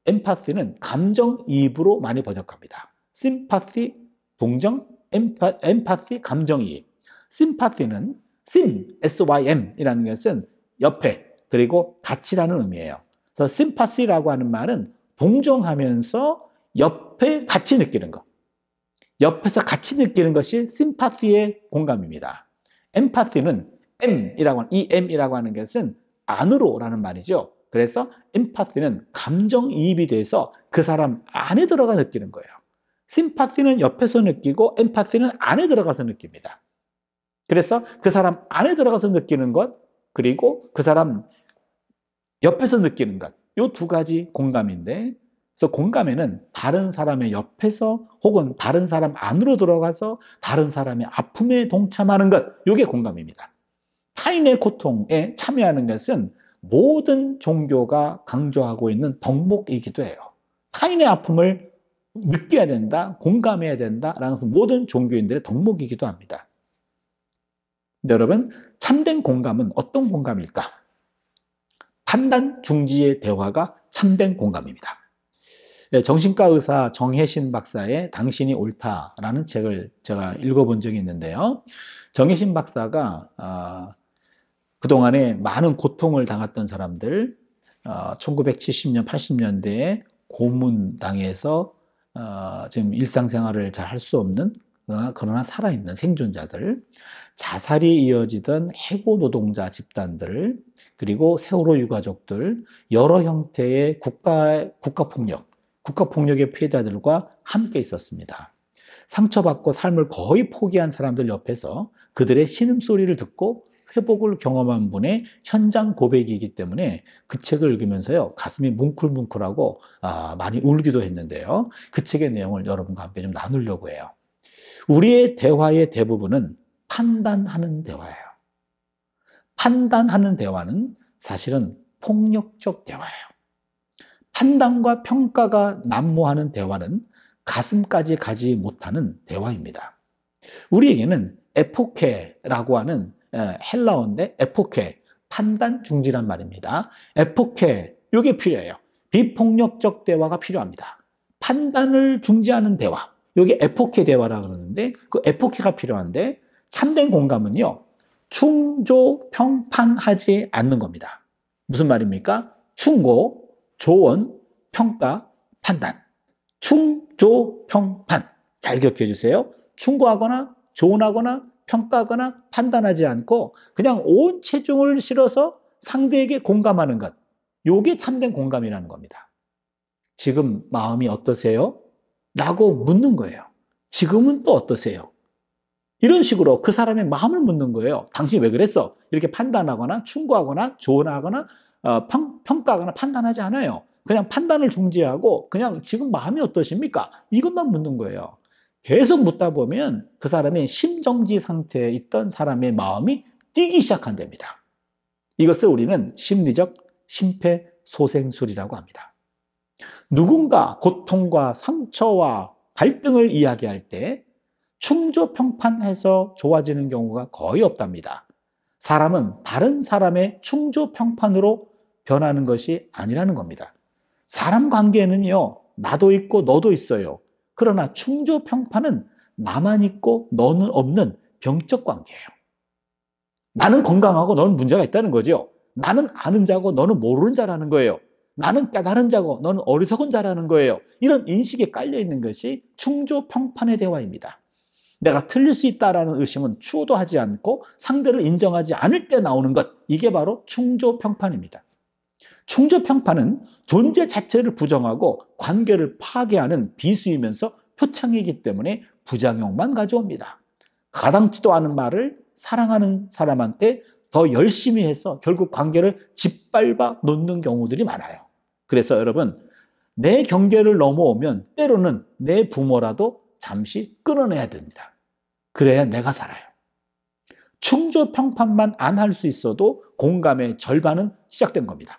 엠파스는 감정이입으로 많이 번역합니다. 심파스, 동정, 엠파, 엠파스, 감정이입. 심파스는 심, S-Y-M이라는 것은 옆에 그리고 같이라는 의미예요. 그래서 심파스라고 하는 말은 동정하면서 옆에 같이 느끼는 것. 옆에서 같이 느끼는 것이 심파티의 공감입니다. 엠파티는 M이라고 하는, EM이라고 하는 것은 안으로라는 말이죠. 그래서 엠파티는 감정이입이 돼서 그 사람 안에 들어가 느끼는 거예요. 심파티는 옆에서 느끼고 엠파티는 안에 들어가서 느낍니다. 그래서 그 사람 안에 들어가서 느끼는 것 그리고 그 사람 옆에서 느끼는 것 요 두 가지 공감인데 그래서 공감에는 다른 사람의 옆에서 혹은 다른 사람 안으로 들어가서 다른 사람의 아픔에 동참하는 것, 이게 공감입니다. 타인의 고통에 참여하는 것은 모든 종교가 강조하고 있는 덕목이기도 해요. 타인의 아픔을 느껴야 된다, 공감해야 된다, 라는 것은 모든 종교인들의 덕목이기도 합니다. 근데 여러분, 참된 공감은 어떤 공감일까? 판단 중지의 대화가 참된 공감입니다. 예, 정신과 의사 정혜신 박사의 당신이 옳다라는 책을 제가 읽어본 적이 있는데요. 정혜신 박사가 어, 그동안에 많은 고통을 당했던 사람들, 어, 1970년, 80년대에 고문당해서 어, 지금 일상생활을 잘 할 수 없는 그러나, 그러나 살아있는 생존자들, 자살이 이어지던 해고 노동자 집단들, 그리고 세월호 유가족들, 여러 형태의 국가, 국가폭력, 국가폭력의 피해자들과 함께 있었습니다. 상처받고 삶을 거의 포기한 사람들 옆에서 그들의 신음소리를 듣고 회복을 경험한 분의 현장 고백이기 때문에 그 책을 읽으면서요 가슴이 뭉클뭉클하고 아, 많이 울기도 했는데요 그 책의 내용을 여러분과 함께 좀 나누려고 해요 우리의 대화의 대부분은 판단하는 대화예요 판단하는 대화는 사실은 폭력적 대화예요 판단과 평가가 난무하는 대화는 가슴까지 가지 못하는 대화입니다. 우리에게는 에포케라고 하는 헬라어인데 에포케 판단 중지란 말입니다. 에포케 이게 필요해요. 비폭력적 대화가 필요합니다. 판단을 중지하는 대화. 여기 에포케 대화라 그러는데 그 에포케가 필요한데 참된 공감은요. 충조 평판하지 않는 겁니다. 무슨 말입니까? 충고 조언, 평가, 판단. 충조평판. 잘 기억해 주세요. 충고하거나 조언하거나 평가하거나 판단하지 않고 그냥 온 체중을 실어서 상대에게 공감하는 것. 요게 참된 공감이라는 겁니다. 지금 마음이 어떠세요? 라고 묻는 거예요. 지금은 또 어떠세요? 이런 식으로 그 사람의 마음을 묻는 거예요. 당신이 왜 그랬어? 이렇게 판단하거나 충고하거나 조언하거나 어, 평, 가하거나 판단하지 않아요. 그냥 판단을 중지하고 그냥 지금 마음이 어떠십니까? 이것만 묻는 거예요. 계속 묻다 보면 그사람의 심정지 상태에 있던 사람의 마음이 뛰기 시작한답니다. 이것을 우리는 심리적 심폐소생술이라고 합니다. 누군가 고통과 상처와 갈등을 이야기할 때 충조평판해서 좋아지는 경우가 거의 없답니다. 사람은 다른 사람의 충조 평판으로 변하는 것이 아니라는 겁니다. 사람 관계는요, 나도 있고 너도 있어요. 그러나 충조 평판은 나만 있고 너는 없는 병적 관계예요. 나는 건강하고 너는 문제가 있다는 거죠. 나는 아는 자고 너는 모르는 자라는 거예요. 나는 까다른 자고 너는 어리석은 자라는 거예요. 이런 인식에 깔려 있는 것이 충조 평판의 대화입니다. 내가 틀릴 수 있다라는 의심은 추호도 하지 않고 상대를 인정하지 않을 때 나오는 것. 이게 바로 충조평판입니다. 충조평판은 존재 자체를 부정하고 관계를 파괴하는 비수이면서 표창이기 때문에 부작용만 가져옵니다. 가당치도 않은 말을 사랑하는 사람한테 더 열심히 해서 결국 관계를 짓밟아 놓는 경우들이 많아요. 그래서 여러분, 내 경계를 넘어오면 때로는 내 부모라도 잠시 끊어내야 됩니다. 그래야 내가 살아요. 충조 평판만 안 할 수 있어도 공감의 절반은 시작된 겁니다.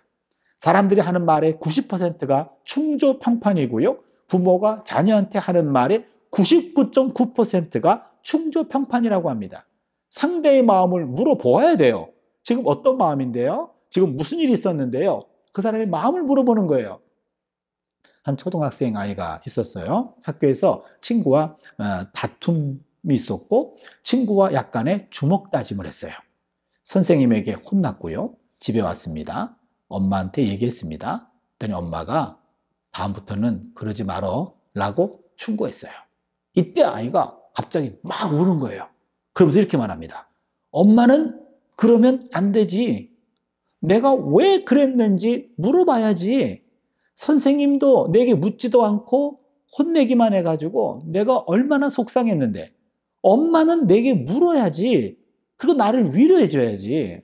사람들이 하는 말의 90%가 충조 평판이고요. 부모가 자녀한테 하는 말의 99.9%가 충조 평판이라고 합니다. 상대의 마음을 물어보아야 돼요. 지금 어떤 마음인데요? 지금 무슨 일이 있었는데요? 그 사람의 마음을 물어보는 거예요. 한 초등학생 아이가 있었어요. 학교에서 친구와 어, 다툼이 있었고 친구와 약간의 주먹 다짐을 했어요. 선생님에게 혼났고요. 집에 왔습니다. 엄마한테 얘기했습니다. 그랬더니 엄마가 다음부터는 그러지 말어 라고 충고했어요. 이때 아이가 갑자기 막 우는 거예요. 그러면서 이렇게 말합니다. 엄마는 그러면 안 되지. 내가 왜 그랬는지 물어봐야지. 선생님도 내게 묻지도 않고 혼내기만 해가지고 내가 얼마나 속상했는데 엄마는 내게 물어야지. 그리고 나를 위로해줘야지.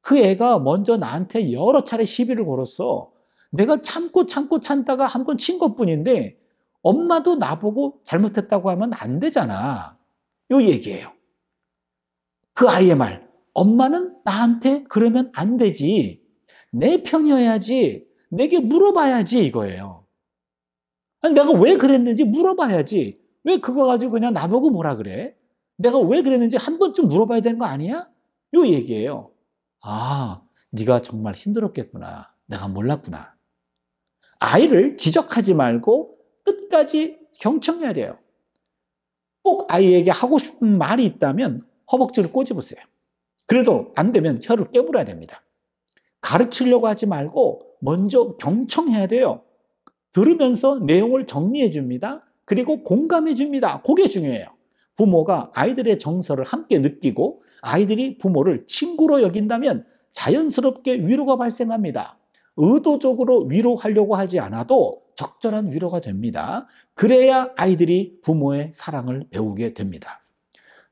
그 애가 먼저 나한테 여러 차례 시비를 걸었어. 내가 참고 참고 참다가 한 번 친 것뿐인데 엄마도 나보고 잘못했다고 하면 안 되잖아. 요 얘기예요. 그 아이의 말. 엄마는 나한테 그러면 안 되지. 내 편이어야지. 내게 물어봐야지 이거예요. 아니, 내가 왜 그랬는지 물어봐야지. 왜 그거 가지고 그냥 나보고 뭐라 그래? 내가 왜 그랬는지 한 번쯤 물어봐야 되는 거 아니야? 요 얘기예요. 아, 네가 정말 힘들었겠구나. 내가 몰랐구나. 아이를 지적하지 말고 끝까지 경청해야 돼요. 꼭 아이에게 하고 싶은 말이 있다면 허벅지를 꼬집으세요. 그래도 안 되면 혀를 깨물어야 됩니다. 가르치려고 하지 말고 먼저 경청해야 돼요. 들으면서 내용을 정리해 줍니다. 그리고 공감해 줍니다. 그게 중요해요. 부모가 아이들의 정서를 함께 느끼고 아이들이 부모를 친구로 여긴다면 자연스럽게 위로가 발생합니다. 의도적으로 위로하려고 하지 않아도 적절한 위로가 됩니다. 그래야 아이들이 부모의 사랑을 배우게 됩니다.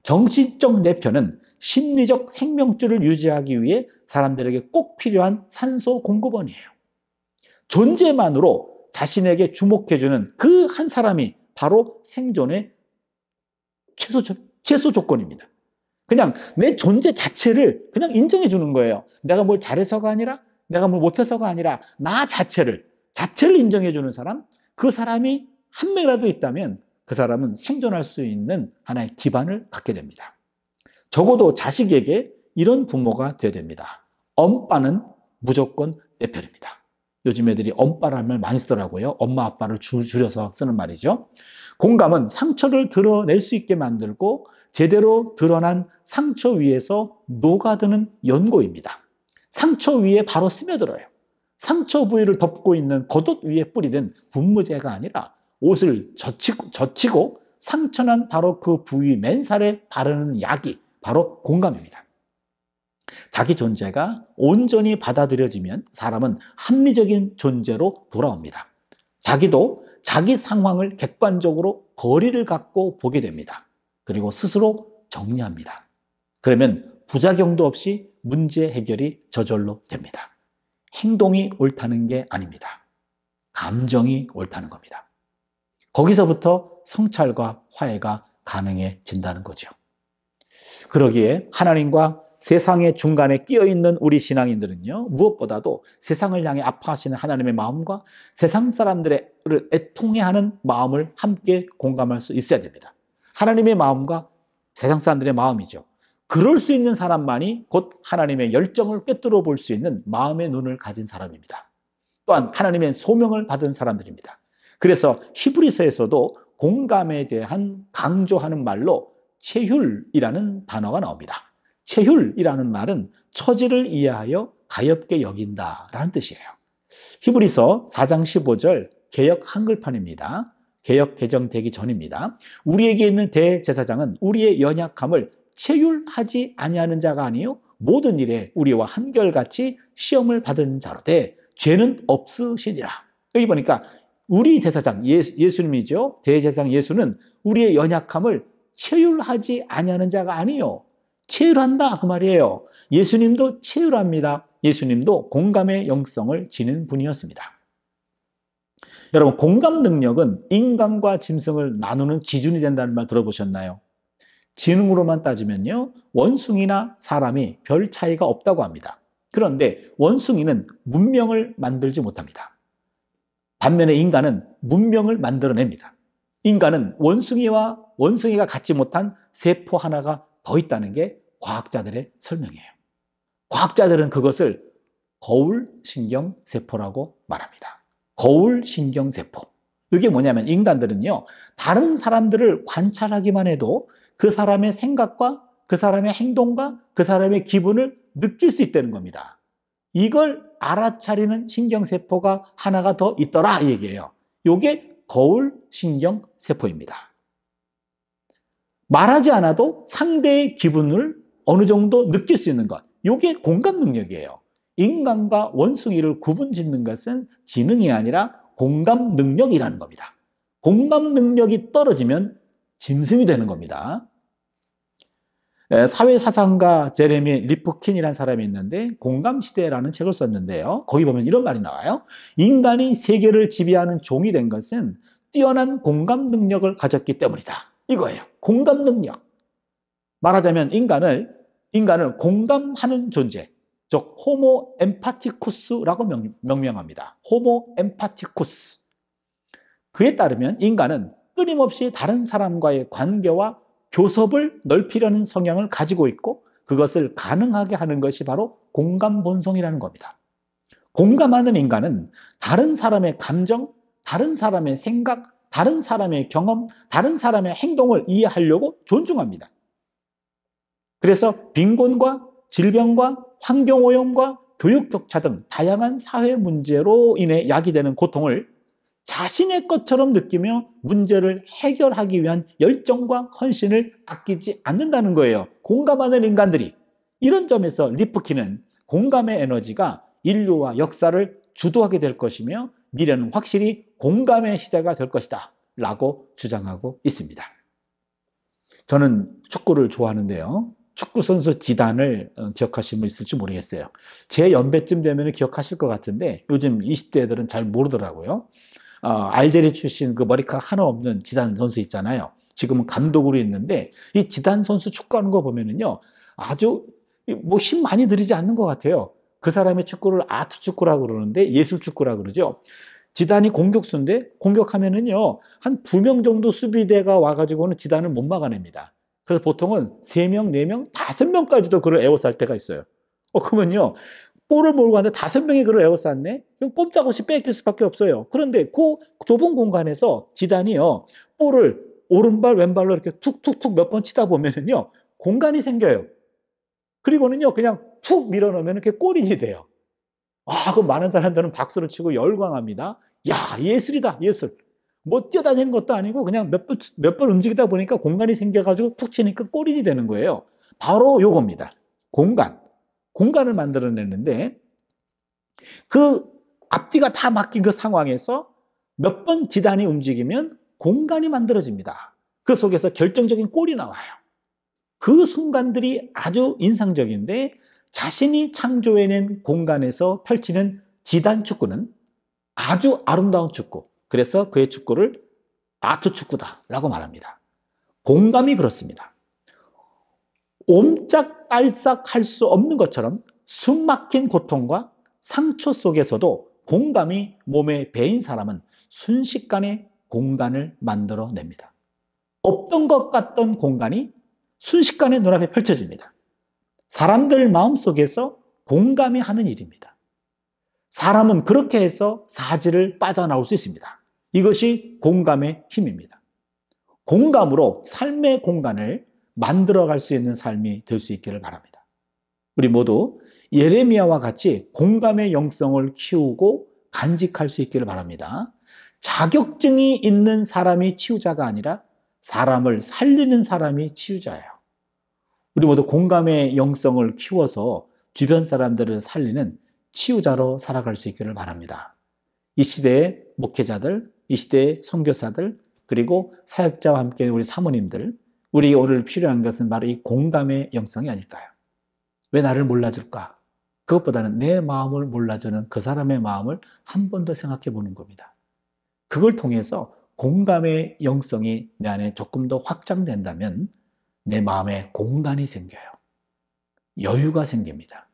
정신적 내편은 심리적 생명줄을 유지하기 위해 사람들에게 꼭 필요한 산소 공급원이에요. 존재만으로 자신에게 주목해주는 그 한 사람이 바로 생존의 최소, 최소 조건입니다. 그냥 내 존재 자체를 그냥 인정해 주는 거예요. 내가 뭘 잘해서가 아니라 내가 뭘 못해서가 아니라 나 자체를 자체를 인정해 주는 사람 그 사람이 한 명이라도 있다면 그 사람은 생존할 수 있는 하나의 기반을 갖게 됩니다. 적어도 자식에게 이런 부모가 돼야 됩니다. 엄빠는 무조건 내 편입니다. 요즘 애들이 엄빠라는 말 많이 쓰더라고요. 엄마 아빠를 줄, 줄여서 쓰는 말이죠. 공감은 상처를 드러낼 수 있게 만들고 제대로 드러난 상처 위에서 녹아드는 연고입니다. 상처 위에 바로 스며들어요. 상처 부위를 덮고 있는 겉옷 위에 뿌리는 분무제가 아니라 옷을 젖히고, 젖히고 상처난 바로 그 부위 맨살에 바르는 약이 바로 공감입니다. 자기 존재가 온전히 받아들여지면 사람은 합리적인 존재로 돌아옵니다. 자기도 자기 상황을 객관적으로 거리를 갖고 보게 됩니다. 그리고 스스로 정리합니다. 그러면 부작용도 없이 문제 해결이 저절로 됩니다. 행동이 옳다는 게 아닙니다. 감정이 옳다는 겁니다. 거기서부터 성찰과 화해가 가능해진다는 거죠. 그러기에 하나님과 세상의 중간에 끼어 있는 우리 신앙인들은요, 무엇보다도 세상을 향해 아파하시는 하나님의 마음과 세상 사람들을 애통해하는 마음을 함께 공감할 수 있어야 됩니다. 하나님의 마음과 세상 사람들의 마음이죠. 그럴 수 있는 사람만이 곧 하나님의 열정을 꿰뚫어 볼 수 있는 마음의 눈을 가진 사람입니다. 또한 하나님의 소명을 받은 사람들입니다. 그래서 히브리서에서도 공감에 대한 강조하는 말로 체휼이라는 단어가 나옵니다. 체휼이라는 말은 처지를 이해하여 가엽게 여긴다라는 뜻이에요. 히브리서 4장 15절 개역 한글판입니다. 개혁 개정되기 전입니다. 우리에게 있는 대제사장은 우리의 연약함을 체휼하지 아니하는 자가 아니요 모든 일에 우리와 한결같이 시험을 받은 자로되 죄는 없으시니라. 여기 보니까 우리 대사장 예수, 님이죠 대제사장 예수는 우리의 연약함을 체휼하지 아니하는 자가 아니요 체휼한다 그 말이에요. 예수님도 체휼합니다. 예수님도 공감의 영성을 지닌 분이었습니다. 여러분 공감 능력은 인간과 짐승을 나누는 기준이 된다는 말 들어보셨나요? 지능으로만 따지면요 원숭이나 사람이 별 차이가 없다고 합니다. 그런데 원숭이는 문명을 만들지 못합니다. 반면에 인간은 문명을 만들어냅니다. 인간은 원숭이와 원숭이가 갖지 못한 세포 하나가 더 있다는 게 과학자들의 설명이에요. 과학자들은 그것을 거울 신경 세포라고 말합니다. 거울 신경 세포. 이게 뭐냐면 인간들은요, 다른 사람들을 관찰하기만 해도 그 사람의 생각과 그 사람의 행동과 그 사람의 기분을 느낄 수 있다는 겁니다. 이걸 알아차리는 신경세포가 하나가 더 있더라 얘기예요. 이게 거울 신경세포입니다. 말하지 않아도 상대의 기분을 어느 정도 느낄 수 있는 것. 이게 공감 능력이에요. 인간과 원숭이를 구분 짓는 것은 지능이 아니라 공감 능력이라는 겁니다. 공감 능력이 떨어지면 짐승이 되는 겁니다. 사회사상가 제레미 리프킨이라는 사람이 있는데 공감시대라는 책을 썼는데요. 거기 보면 이런 말이 나와요. 인간이 세계를 지배하는 종이 된 것은 뛰어난 공감 능력을 가졌기 때문이다. 이거예요. 공감 능력. 말하자면 인간을 인간을 공감하는 존재, 즉 호모 엠파티쿠스라고 명명합니다. 호모 엠파티쿠스. 그에 따르면 인간은 끊임없이 다른 사람과의 관계와 교섭을 넓히려는 성향을 가지고 있고 그것을 가능하게 하는 것이 바로 공감 본성이라는 겁니다. 공감하는 인간은 다른 사람의 감정, 다른 사람의 생각, 다른 사람의 경험, 다른 사람의 행동을 이해하려고 존중합니다. 그래서 빈곤과 질병과 환경오염과 교육격차 등 다양한 사회 문제로 인해 야기되는 고통을 자신의 것처럼 느끼며 문제를 해결하기 위한 열정과 헌신을 아끼지 않는다는 거예요. 공감하는 인간들이. 이런 점에서 리프키는 공감의 에너지가 인류와 역사를 주도하게 될 것이며 미래는 확실히 공감의 시대가 될 것이다. 라고 주장하고 있습니다. 저는 축구를 좋아하는데요. 축구선수 지단을 어, 기억하시면 있을지 모르겠어요. 제 연배쯤 되면 기억하실 것 같은데 요즘 20대 들은잘 모르더라고요. 어, 알제리 출신 그 머리카락 하나 없는 지단 선수 있잖아요. 지금은 감독으로 있는데 이 지단 선수 축구하는 거 보면은요. 아주 뭐 힘 많이 들이지 않는 것 같아요. 그 사람의 축구를 아트 축구라고 그러는데 예술 축구라고 그러죠. 지단이 공격수인데 공격하면은요 한 두 명 정도 수비대가 와가지고는 지단을 못 막아냅니다. 그래서 보통은 세 명, 네 명, 다섯 명까지도 그를 에워쌀 때가 있어요. 어 그러면요 볼을 몰고 왔는데 다섯 명이 그를 에워쌌네? 그럼 꼼짝없이 뺏길 수밖에 없어요. 그런데 그 좁은 공간에서 지단이요 볼을 오른발 왼발로 이렇게 툭툭툭 몇 번 치다 보면은요 공간이 생겨요. 그리고는요 그냥 툭 밀어넣으면 이렇게 꼬리이 돼요. 아, 그 많은 사람들은 박수를 치고 열광합니다. 야, 예술이다, 예술. 뭐 뛰어다니는 것도 아니고 그냥 몇 번, 몇번 움직이다 보니까 공간이 생겨가지고 툭 치니까 그 꼬리이 되는 거예요. 바로 요겁니다. 공간. 공간을 만들어냈는데 그 앞뒤가 다 막힌 그 상황에서 몇 번 지단이 움직이면 공간이 만들어집니다. 그 속에서 결정적인 골이 나와요. 그 순간들이 아주 인상적인데 자신이 창조해낸 공간에서 펼치는 지단 축구는 아주 아름다운 축구. 그래서 그의 축구를 아트 축구다라고 말합니다. 공감이 그렇습니다. 옴짝달싹 할 수 없는 것처럼 숨 막힌 고통과 상처 속에서도 공감이 몸에 배인 사람은 순식간에 공간을 만들어냅니다. 없던 것 같던 공간이 순식간에 눈앞에 펼쳐집니다. 사람들 마음속에서 공감이 하는 일입니다. 사람은 그렇게 해서 사지를 빠져나올 수 있습니다. 이것이 공감의 힘입니다. 공감으로 삶의 공간을 만들어갈 수 있는 삶이 될 수 있기를 바랍니다. 우리 모두 예레미야와 같이 공감의 영성을 키우고 간직할 수 있기를 바랍니다. 자격증이 있는 사람이 치유자가 아니라 사람을 살리는 사람이 치유자예요. 우리 모두 공감의 영성을 키워서 주변 사람들을 살리는 치유자로 살아갈 수 있기를 바랍니다. 이 시대의 목회자들, 이 시대의 선교사들, 그리고 사역자와 함께 우리 사모님들, 우리 오늘 필요한 것은 바로 이 공감의 영성이 아닐까요? 왜 나를 몰라줄까? 그것보다는 내 마음을 몰라주는 그 사람의 마음을 한 번 더 생각해 보는 겁니다. 그걸 통해서 공감의 영성이 내 안에 조금 더 확장된다면 내 마음에 공간이 생겨요. 여유가 생깁니다.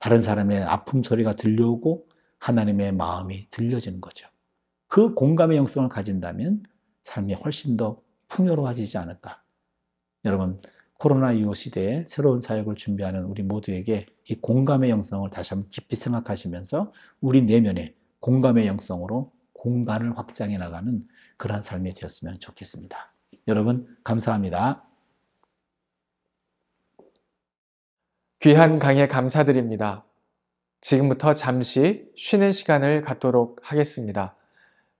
다른 사람의 아픔 소리가 들려오고 하나님의 마음이 들려지는 거죠. 그 공감의 영성을 가진다면 삶이 훨씬 더 풍요로워지지 않을까. 여러분, 코로나 이후 시대에 새로운 사역을 준비하는 우리 모두에게 이 공감의 영성을 다시 한번 깊이 생각하시면서 우리 내면에 공감의 영성으로 공간을 확장해 나가는 그러한 삶이 되었으면 좋겠습니다. 여러분, 감사합니다. 귀한 강의 감사드립니다. 지금부터 잠시 쉬는 시간을 갖도록 하겠습니다.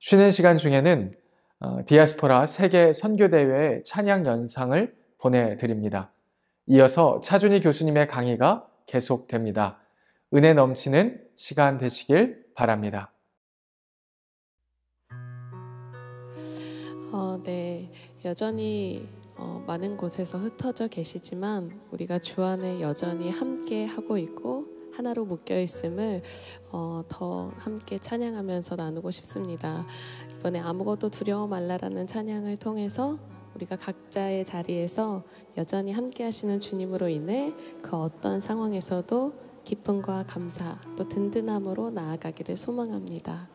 쉬는 시간 중에는 어, 디아스포라 세계 선교대회 찬양 연상을 보내드립니다. 이어서 차준희 교수님의 강의가 계속됩니다. 은혜 넘치는 시간 되시길 바랍니다. 어, 네. 여전히 어, 많은 곳에서 흩어져 계시지만 우리가 주 안에 여전히 함께 하고 있고 하나로 묶여 있음을 어, 더 함께 찬양하면서 나누고 싶습니다. 이번에 아무것도 두려워 말라라는 찬양을 통해서 우리가 각자의 자리에서 여전히 함께 하시는 주님으로 인해 그 어떤 상황에서도 기쁨과 감사 또 든든함으로 나아가기를 소망합니다.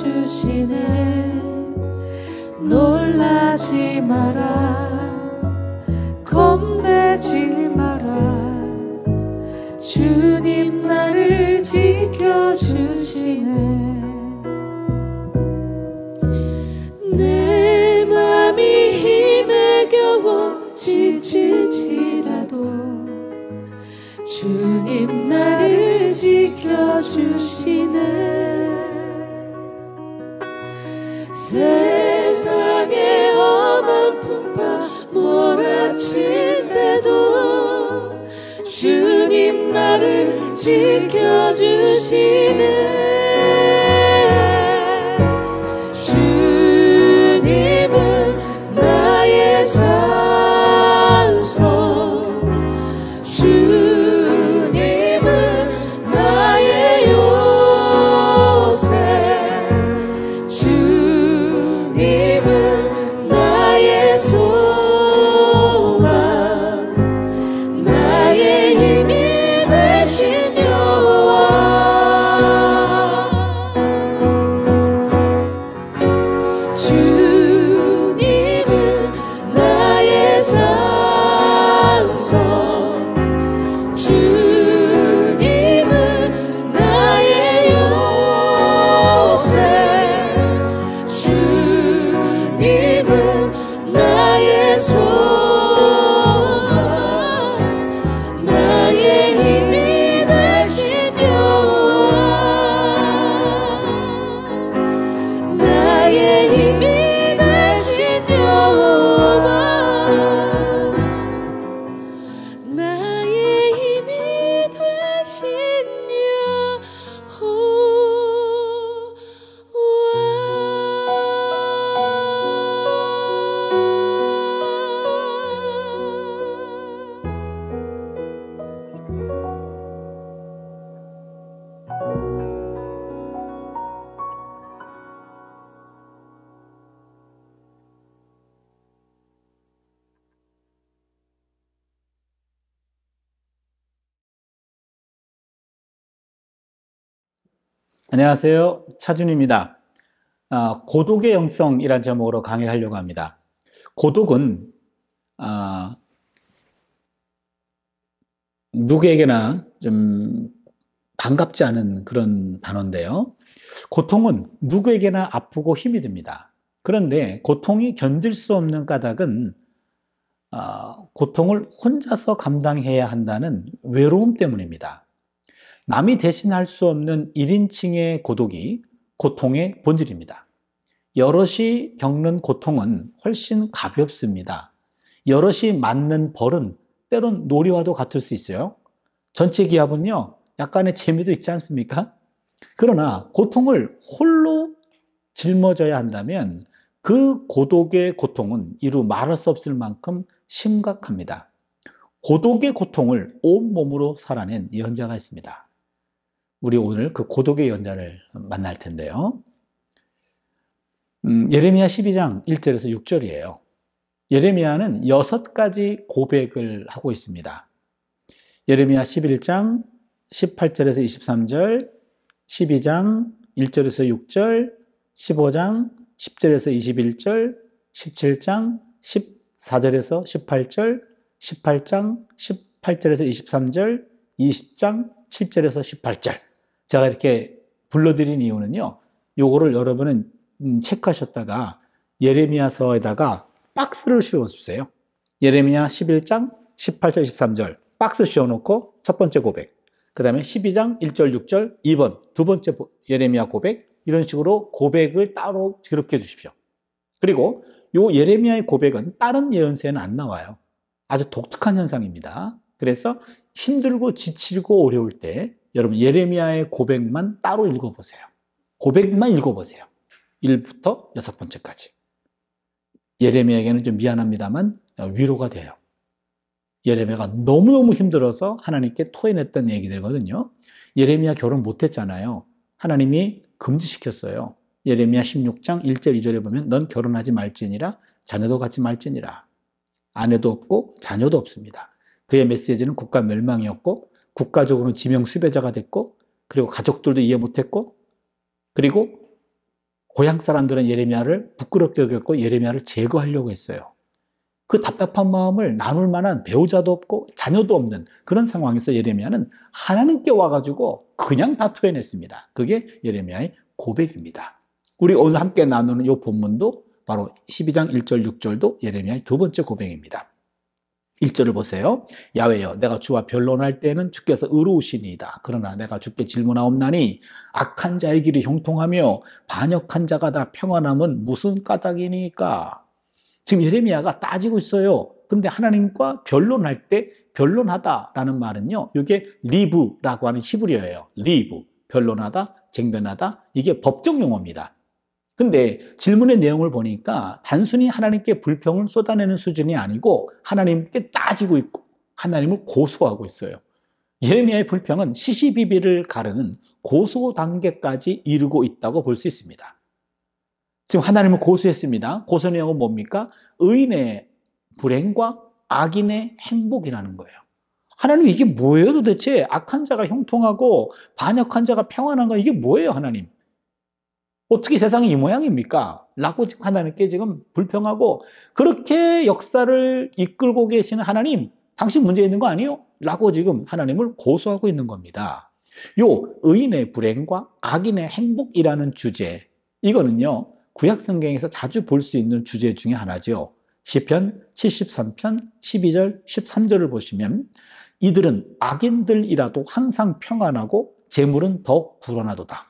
주시네 놀라지 마라 겁내지 마라 주님 나를 지켜주시네 내 맘이 힘에 겨워 지치지라도 주님 나를 지켜주시네 나를 지켜주시는 안녕하세요. 차준입니다. 아, 고독의 영성이란 제목으로 강의를 하려고 합니다. 고독은 아, 누구에게나 좀 반갑지 않은 그런 단어인데요. 고통은 누구에게나 아프고 힘이 듭니다. 그런데 고통이 견딜 수 없는 까닭은 아, 고통을 혼자서 감당해야 한다는 외로움 때문입니다. 남이 대신할 수 없는 1인칭의 고독이 고통의 본질입니다. 여럿이 겪는 고통은 훨씬 가볍습니다. 여럿이 맞는 벌은 때론 놀이와도 같을 수 있어요. 전체 기합은요, 약간의 재미도 있지 않습니까? 그러나 고통을 홀로 짊어져야 한다면 그 고독의 고통은 이루 말할 수 없을 만큼 심각합니다. 고독의 고통을 온몸으로 살아낸 예언자가 있습니다. 우리 오늘 그 고독의 연자를 만날 텐데요. 음, 예레미야 12장 1절에서 6절이에요. 예레미야는 여섯 가지 고백을 하고 있습니다. 예레미야 11장 18절에서 23절, 12장 1절에서 6절, 15장 10절에서 21절, 17장 14절에서 18절, 18장 18절에서 23절, 20장 7절에서 18절. 제가 이렇게 불러드린 이유는요. 요거를 여러분은 음, 체크하셨다가 예레미야서에다가 박스를 씌워주세요. 예레미야 11장 18절 13절 박스 씌워놓고 첫 번째 고백 그 다음에 12장 1절 6절 2번 두 번째 예레미야 고백 이런 식으로 고백을 따로 기록해 주십시오. 그리고 요 예레미야의 고백은 다른 예언서에는 안 나와요. 아주 독특한 현상입니다. 그래서 힘들고 지치고 어려울 때 여러분 예레미야의 고백만 따로 읽어보세요. 고백만 읽어보세요. 1부터 여섯 번째까지. 예레미야에게는 좀 미안합니다만 위로가 돼요. 예레미야가 너무너무 힘들어서 하나님께 토해냈던 얘기들거든요. 예레미야 결혼 못했잖아요. 하나님이 금지시켰어요. 예레미야 16장 1절 2절에 보면 넌 결혼하지 말지니라 자녀도 갖지 말지니라 아내도 없고 자녀도 없습니다. 그의 메시지는 국가 멸망이었고 국가적으로는 지명 수배자가 됐고 그리고 가족들도 이해 못했고 그리고 고향 사람들은 예레미야를 부끄럽게 여겼고 예레미야를 제거하려고 했어요. 그 답답한 마음을 나눌 만한 배우자도 없고 자녀도 없는 그런 상황에서 예레미야는 하나님께 와가지고 그냥 다 토해냈습니다. 그게 예레미야의 고백입니다. 우리 오늘 함께 나누는 이 본문도 바로 12장 1절 6절도 예레미야의 두 번째 고백입니다. 1절을 보세요. 야외여 내가 주와 변론할 때는 주께서 의로우시니이다. 그러나 내가 주께 질문하옵나니 악한 자의 길이 형통하며 반역한 자가 다 평안함은 무슨 까닭이니까? 지금 예레미야가 따지고 있어요. 근데 하나님과 변론할 때 변론하다라는 말은요. 이게 리브라고 하는 히브리어예요. 리브. 변론하다, 쟁변하다. 이게 법적 용어입니다. 근데 질문의 내용을 보니까 단순히 하나님께 불평을 쏟아내는 수준이 아니고 하나님께 따지고 있고 하나님을 고소하고 있어요. 예레미야의 불평은 시시비비를 가르는 고소 단계까지 이르고 있다고 볼 수 있습니다. 지금 하나님을 고소했습니다. 고소 내용은 뭡니까? 의인의 불행과 악인의 행복이라는 거예요. 하나님 이게 뭐예요 도대체? 악한 자가 형통하고 반역한 자가 평안한 거 이게 뭐예요 하나님? 어떻게 세상이 이 모양입니까? 라고 하나님께 지금 불평하고 그렇게 역사를 이끌고 계시는 하나님 당신 문제 있는 거 아니에요? 라고 지금 하나님을 고소하고 있는 겁니다. 요 의인의 불행과 악인의 행복이라는 주제 이거는요 구약 성경에서 자주 볼 수 있는 주제 중에 하나죠. 시편 73편 12절 13절을 보시면 이들은 악인들이라도 항상 평안하고 재물은 더욱 불어나도다.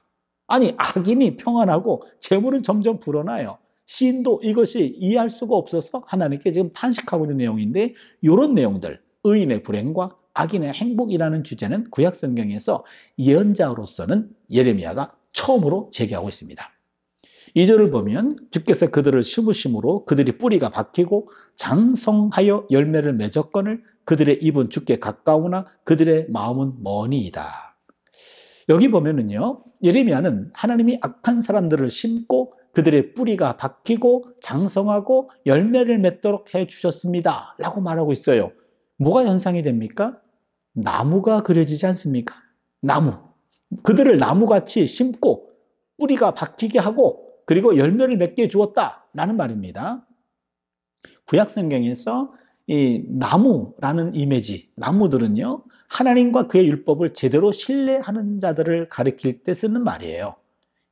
아니, 악인이 평안하고 재물은 점점 불어나요. 시인도 이것이 이해할 수가 없어서 하나님께 지금 탄식하고 있는 내용인데, 이런 내용들, 의인의 불행과 악인의 행복이라는 주제는 구약 성경에서 예언자로서는 예레미야가 처음으로 제기하고 있습니다. 이절을 보면 주께서 그들을 심으심으로 그들이 뿌리가 박히고 장성하여 열매를 맺었건을 그들의 입은 주께 가까우나 그들의 마음은 머니이다. 여기 보면은요, 예레미야는 하나님이 악한 사람들을 심고 그들의 뿌리가 박히고 장성하고 열매를 맺도록 해 주셨습니다. 라고 말하고 있어요. 뭐가 현상이 됩니까? 나무가 그려지지 않습니까? 나무. 그들을 나무같이 심고 뿌리가 박히게 하고 그리고 열매를 맺게 주었다. 라는 말입니다. 구약성경에서 이 나무라는 이미지, 나무들은요, 하나님과 그의 율법을 제대로 신뢰하는 자들을 가리킬 때 쓰는 말이에요.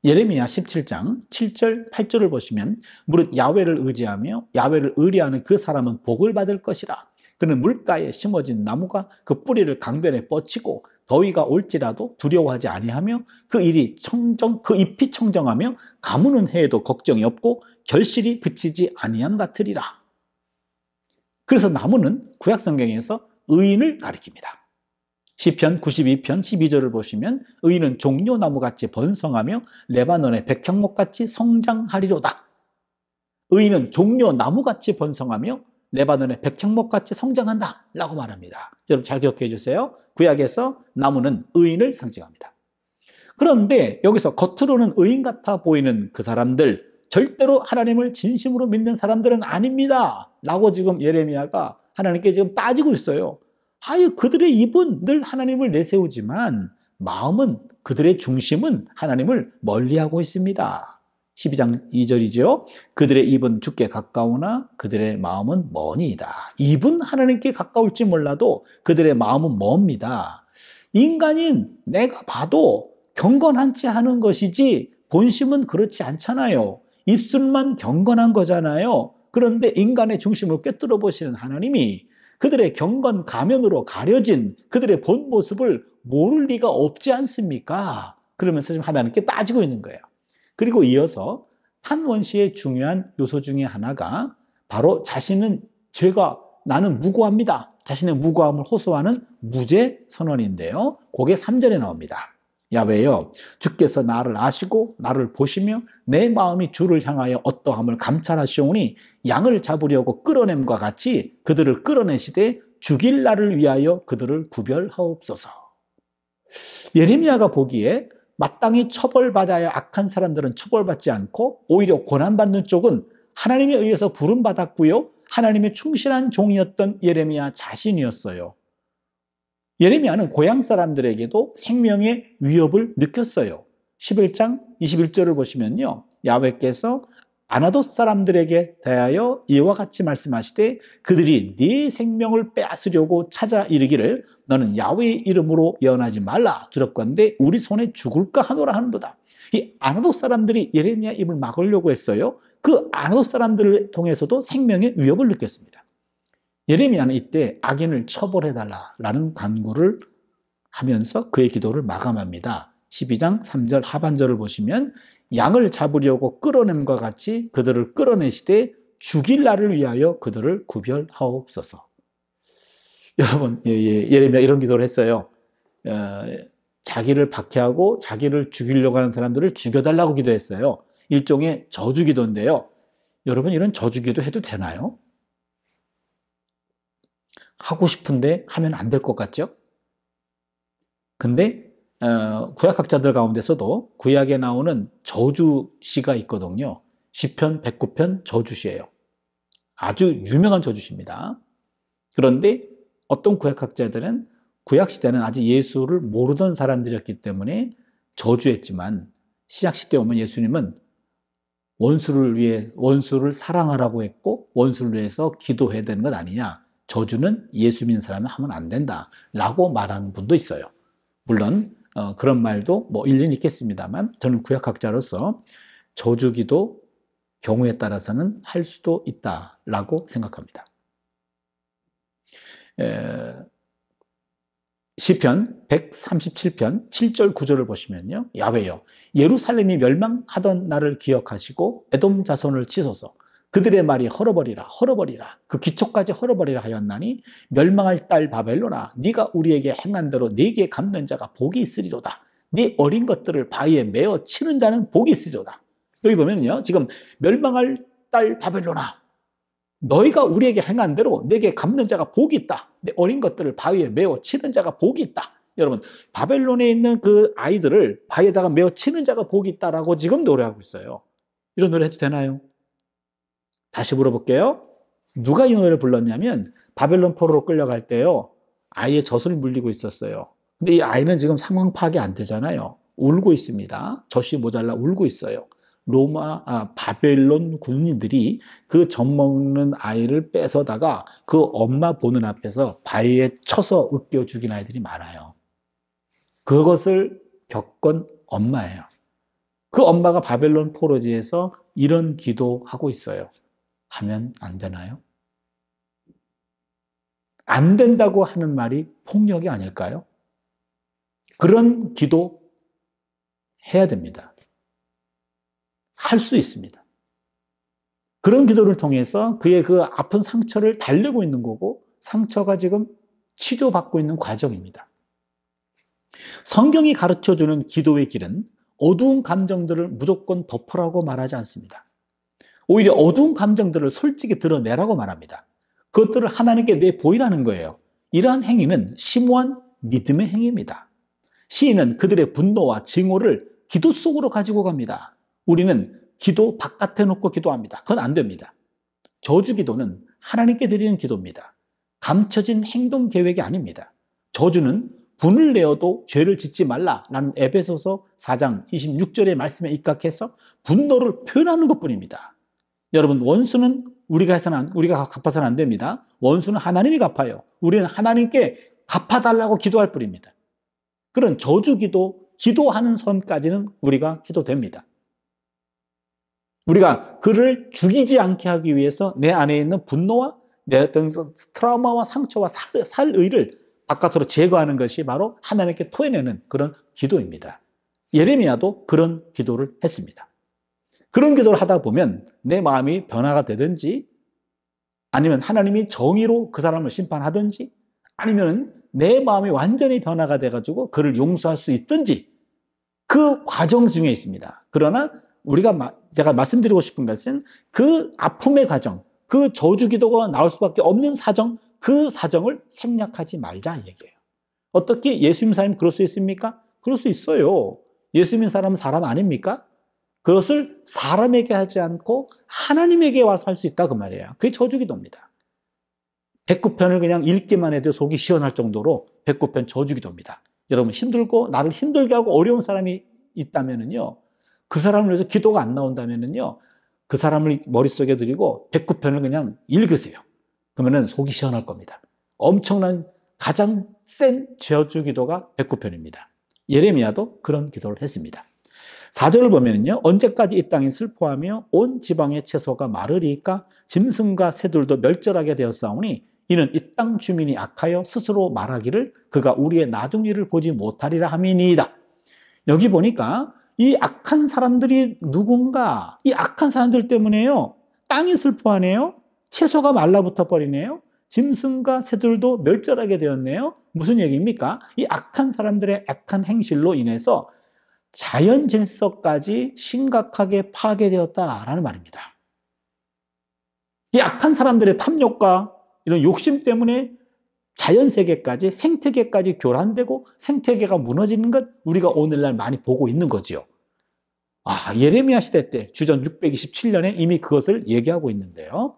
예레미야 17장 7절 8절을 보시면 무릇 야외를 의지하며 야외를 의뢰하는 그 사람은 복을 받을 것이라 그는 물가에 심어진 나무가 그 뿌리를 강변에 뻗치고 더위가 올지라도 두려워하지 아니하며 그 일이 청정 그 잎이 청정하며 가무는 해에도 걱정이 없고 결실이 그치지 아니함 같으리라 그래서 나무는 구약 성경에서 의인을 가리킵니다. 시편 92편 12절을 보시면 의인은 종려나무같이 번성하며 레바논의 백향목같이 성장하리로다. 의인은 종려나무같이 번성하며 레바논의 백향목같이 성장한다 라고 말합니다. 여러분 잘 기억해 주세요. 구약에서 나무는 의인을 상징합니다. 그런데 여기서 겉으로는 의인 같아 보이는 그 사람들 절대로 하나님을 진심으로 믿는 사람들은 아닙니다. 라고 지금 예레미야가 하나님께 지금 따지고 있어요. 아예 그들의 입은 늘 하나님을 내세우지만 마음은 그들의 중심은 하나님을 멀리하고 있습니다. 12장 2절이죠. 그들의 입은 죽게 가까우나 그들의 마음은 머니이다. 입은 하나님께 가까울지 몰라도 그들의 마음은 멉니다. 인간인 내가 봐도 경건한지 하는 것이지 본심은 그렇지 않잖아요. 입술만 경건한 거잖아요. 그런데 인간의 중심을 꿰뚫어 보시는 하나님이 그들의 경건 가면으로 가려진 그들의 본 모습을 모를 리가 없지 않습니까? 그러면서 지금 하나님께 따지고 있는 거예요. 그리고 이어서 한 원시의 중요한 요소 중에 하나가 바로 자신은 죄가 나는 무고합니다. 자신의 무고함을 호소하는 무죄 선언인데요. 그게 3절에 나옵니다. 야외여 주께서 나를 아시고 나를 보시며 내 마음이 주를 향하여 어떠함을 감찰하시오니 양을 잡으려고 끌어냄과 같이 그들을 끌어내시되 죽일 나를 위하여 그들을 구별하옵소서. 예레미야가 보기에 마땅히 처벌받아야 악한 사람들은 처벌받지 않고 오히려 고난받는 쪽은 하나님에 의해서 부름받았고요. 하나님의 충실한 종이었던 예레미야 자신이었어요. 예레미야는 고향 사람들에게도 생명의 위협을 느꼈어요. 11장 21절을 보시면요. 야외께서 아나돗 사람들에게 대하여 이와 같이 말씀하시되 그들이 네 생명을 빼앗으려고 찾아 이르기를 너는 야외의 이름으로 예언하지 말라 들었건데 우리 손에 죽을까 하노라 하는도다. 이 아나돗 사람들이 예레미야 입을 막으려고 했어요. 그 아나돗 사람들을 통해서도 생명의 위협을 느꼈습니다. 예레미야는 이때 악인을 처벌해달라라는 간구를 하면서 그의 기도를 마감합니다. 12장 3절 하반절을 보시면 양을 잡으려고 끌어냄과 같이 그들을 끌어내시되 죽일 날을 위하여 그들을 구별하옵소서. <laughs> 여러분 예, 예 레미야 이런 기도를 했어요. 어, 자기를 박해하고 자기를 죽이려고 하는 사람들을 죽여달라고 기도했어요. 일종의 저주기도인데요. 여러분 이런 저주기도 해도 되나요? 하고 싶은데 하면 안 될 것 같죠? 근데 어, 구약학자들 가운데서도 구약에 나오는 저주시가 있거든요. 10편, 109편 저주시예요. 아주 유명한 저주시입니다. 그런데 어떤 구약학자들은 구약시대는 아직 예수를 모르던 사람들이었기 때문에 저주했지만 시작시대에 오면 예수님은 원수를 위해 원수를 사랑하라고 했고 원수를 위해서 기도해야 되는 것 아니냐 저주는 예수 믿는 사람은 하면 안 된다 라고 말하는 분도 있어요. 물론 어, 그런 말도 뭐 일리는 있겠습니다만 저는 구약학자로서 저주기도 경우에 따라서는 할 수도 있다라고 생각합니다. 에, 시편 137편 7절 9절을 보시면요. 야외요 예루살렘이 멸망하던 날을 기억하시고 애돔 자손을 치소서 그들의 말이 헐어버리라 헐어버리라 그 기초까지 헐어버리라 하였나니 멸망할 딸 바벨로나 네가 우리에게 행한 대로 네게 갚는 자가 복이 있으리로다 네 어린 것들을 바위에 메어 치는 자는 복이 있으리로다 여기 보면요 지금 멸망할 딸 바벨로나 너희가 우리에게 행한 대로 내게 갚는 자가 복이 있다 내 네 어린 것들을 바위에 메어 치는 자가 복이 있다 여러분 바벨론에 있는 그 아이들을 바위에다가 메어 치는 자가 복이 있다라고 지금 노래하고 있어요 이런 노래 해도 되나요? 다시 물어볼게요. 누가 이 노래를 불렀냐면 바벨론 포로로 끌려갈 때요. 아이의 젖을 물리고 있었어요. 근데 이 아이는 지금 상황 파악이 안 되잖아요. 울고 있습니다. 젖이 모자라 울고 있어요. 로마 아, 바벨론 군인들이 그 젖 먹는 아이를 뺏어다가 그 엄마 보는 앞에서 바위에 쳐서 으깨어 죽인 아이들이 많아요. 그것을 겪은 엄마예요. 그 엄마가 바벨론 포로지에서 이런 기도하고 있어요. 하면 안 되나요? 안 된다고 하는 말이 폭력이 아닐까요? 그런 기도 해야 됩니다. 할 수 있습니다. 그런 기도를 통해서 그의 그 아픈 상처를 달래고 있는 거고 상처가 지금 치료받고 있는 과정입니다. 성경이 가르쳐 주는 기도의 길은 어두운 감정들을 무조건 덮으라고 말하지 않습니다. 오히려 어두운 감정들을 솔직히 드러내라고 말합니다. 그것들을 하나님께 내보이라는 거예요. 이러한 행위는 심오한 믿음의 행위입니다. 시인은 그들의 분노와 증오를 기도 속으로 가지고 갑니다. 우리는 기도 바깥에 놓고 기도합니다. 그건 안 됩니다. 저주 기도는 하나님께 드리는 기도입니다. 감춰진 행동 계획이 아닙니다. 저주는 분을 내어도 죄를 짓지 말라라는 에베소서 4장 26절의 말씀에 입각해서 분노를 표현하는 것 뿐입니다. 여러분 원수는 우리가 해서는 안, 우리가 갚아서는 안 됩니다. 원수는 하나님이 갚아요. 우리는 하나님께 갚아달라고 기도할 뿐입니다. 그런 저주기도 기도하는 선까지는 우리가 해도 됩니다. 우리가 그를 죽이지 않게 하기 위해서 내 안에 있는 분노와 내 어떤 트라우마와 상처와 살, 살의를 바깥으로 제거하는 것이 바로 하나님께 토해내는 그런 기도입니다. 예레미야도 그런 기도를 했습니다. 그런 기도를 하다 보면 내 마음이 변화가 되든지 아니면 하나님이 정의로 그 사람을 심판하든지 아니면 내 마음이 완전히 변화가 돼가지고 그를 용서할 수 있든지 그 과정 중에 있습니다. 그러나 우리가 제가 말씀드리고 싶은 것은 그 아픔의 과정, 그 저주 기도가 나올 수밖에 없는 사정, 그 사정을 생략하지 말자 얘기예요. 어떻게 예수님 사님 그럴 수 있습니까? 그럴 수 있어요. 예수님 사람은 사람 아닙니까? 그것을 사람에게 하지 않고 하나님에게 와서 할 수 있다 그 말이에요. 그게 저주기도입니다. 백구편을 그냥 읽기만 해도 속이 시원할 정도로 백구편 저주기도입니다. 여러분 힘들고 나를 힘들게 하고 어려운 사람이 있다면은요. 그 사람을 위해서 기도가 안 나온다면은요. 그 사람을 머릿속에 들이고 백구편을 그냥 읽으세요. 그러면은 속이 시원할 겁니다. 엄청난 가장 센저주 기도가 백구편입니다. 예레미야도 그런 기도를 했습니다. 4절을 보면요. 언제까지 이 땅이 슬퍼하며 온 지방의 채소가 마르리까 짐승과 새들도 멸절하게 되었사오니 이는 이 땅 주민이 악하여 스스로 말하기를 그가 우리의 나중 일을 보지 못하리라 함이니이다. 여기 보니까 이 악한 사람들이 누군가 이 악한 사람들 때문에요. 땅이 슬퍼하네요. 채소가 말라붙어 버리네요. 짐승과 새들도 멸절하게 되었네요. 무슨 얘기입니까? 이 악한 사람들의 악한 행실로 인해서 자연 질서까지 심각하게 파괴되었다라는 말입니다. 이 악한 사람들의 탐욕과 이런 욕심 때문에 자연 세계까지 생태계까지 교란되고 생태계가 무너지는 것 우리가 오늘날 많이 보고 있는 거지요. 아, 예레미야 시대 때 주전 627년에 이미 그것을 얘기하고 있는데요.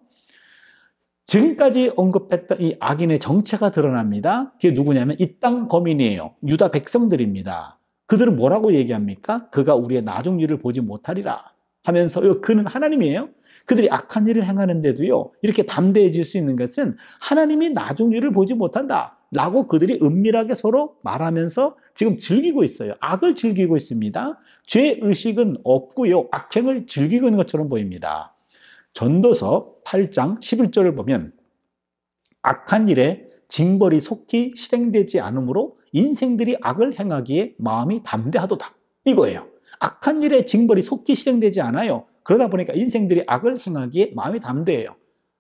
지금까지 언급했던 이 악인의 정체가 드러납니다. 그게 누구냐면 이 땅 거민이에요. 유다 백성들입니다. 그들은 뭐라고 얘기합니까? 그가 우리의 나중 일을 보지 못하리라 하면서요. 그는 하나님이에요. 그들이 악한 일을 행하는데도요. 이렇게 담대해질 수 있는 것은 하나님이 나중 일을 보지 못한다. 라고 그들이 은밀하게 서로 말하면서 지금 즐기고 있어요. 악을 즐기고 있습니다. 죄 의식은 없고요. 악행을 즐기고 있는 것처럼 보입니다. 전도서 8장 11절을 보면 악한 일에 징벌이 속히 실행되지 않으므로 인생들이 악을 행하기에 마음이 담대하도다. 이거예요. 악한 일의 징벌이 속히 실행되지 않아요. 그러다 보니까 인생들이 악을 행하기에 마음이 담대해요.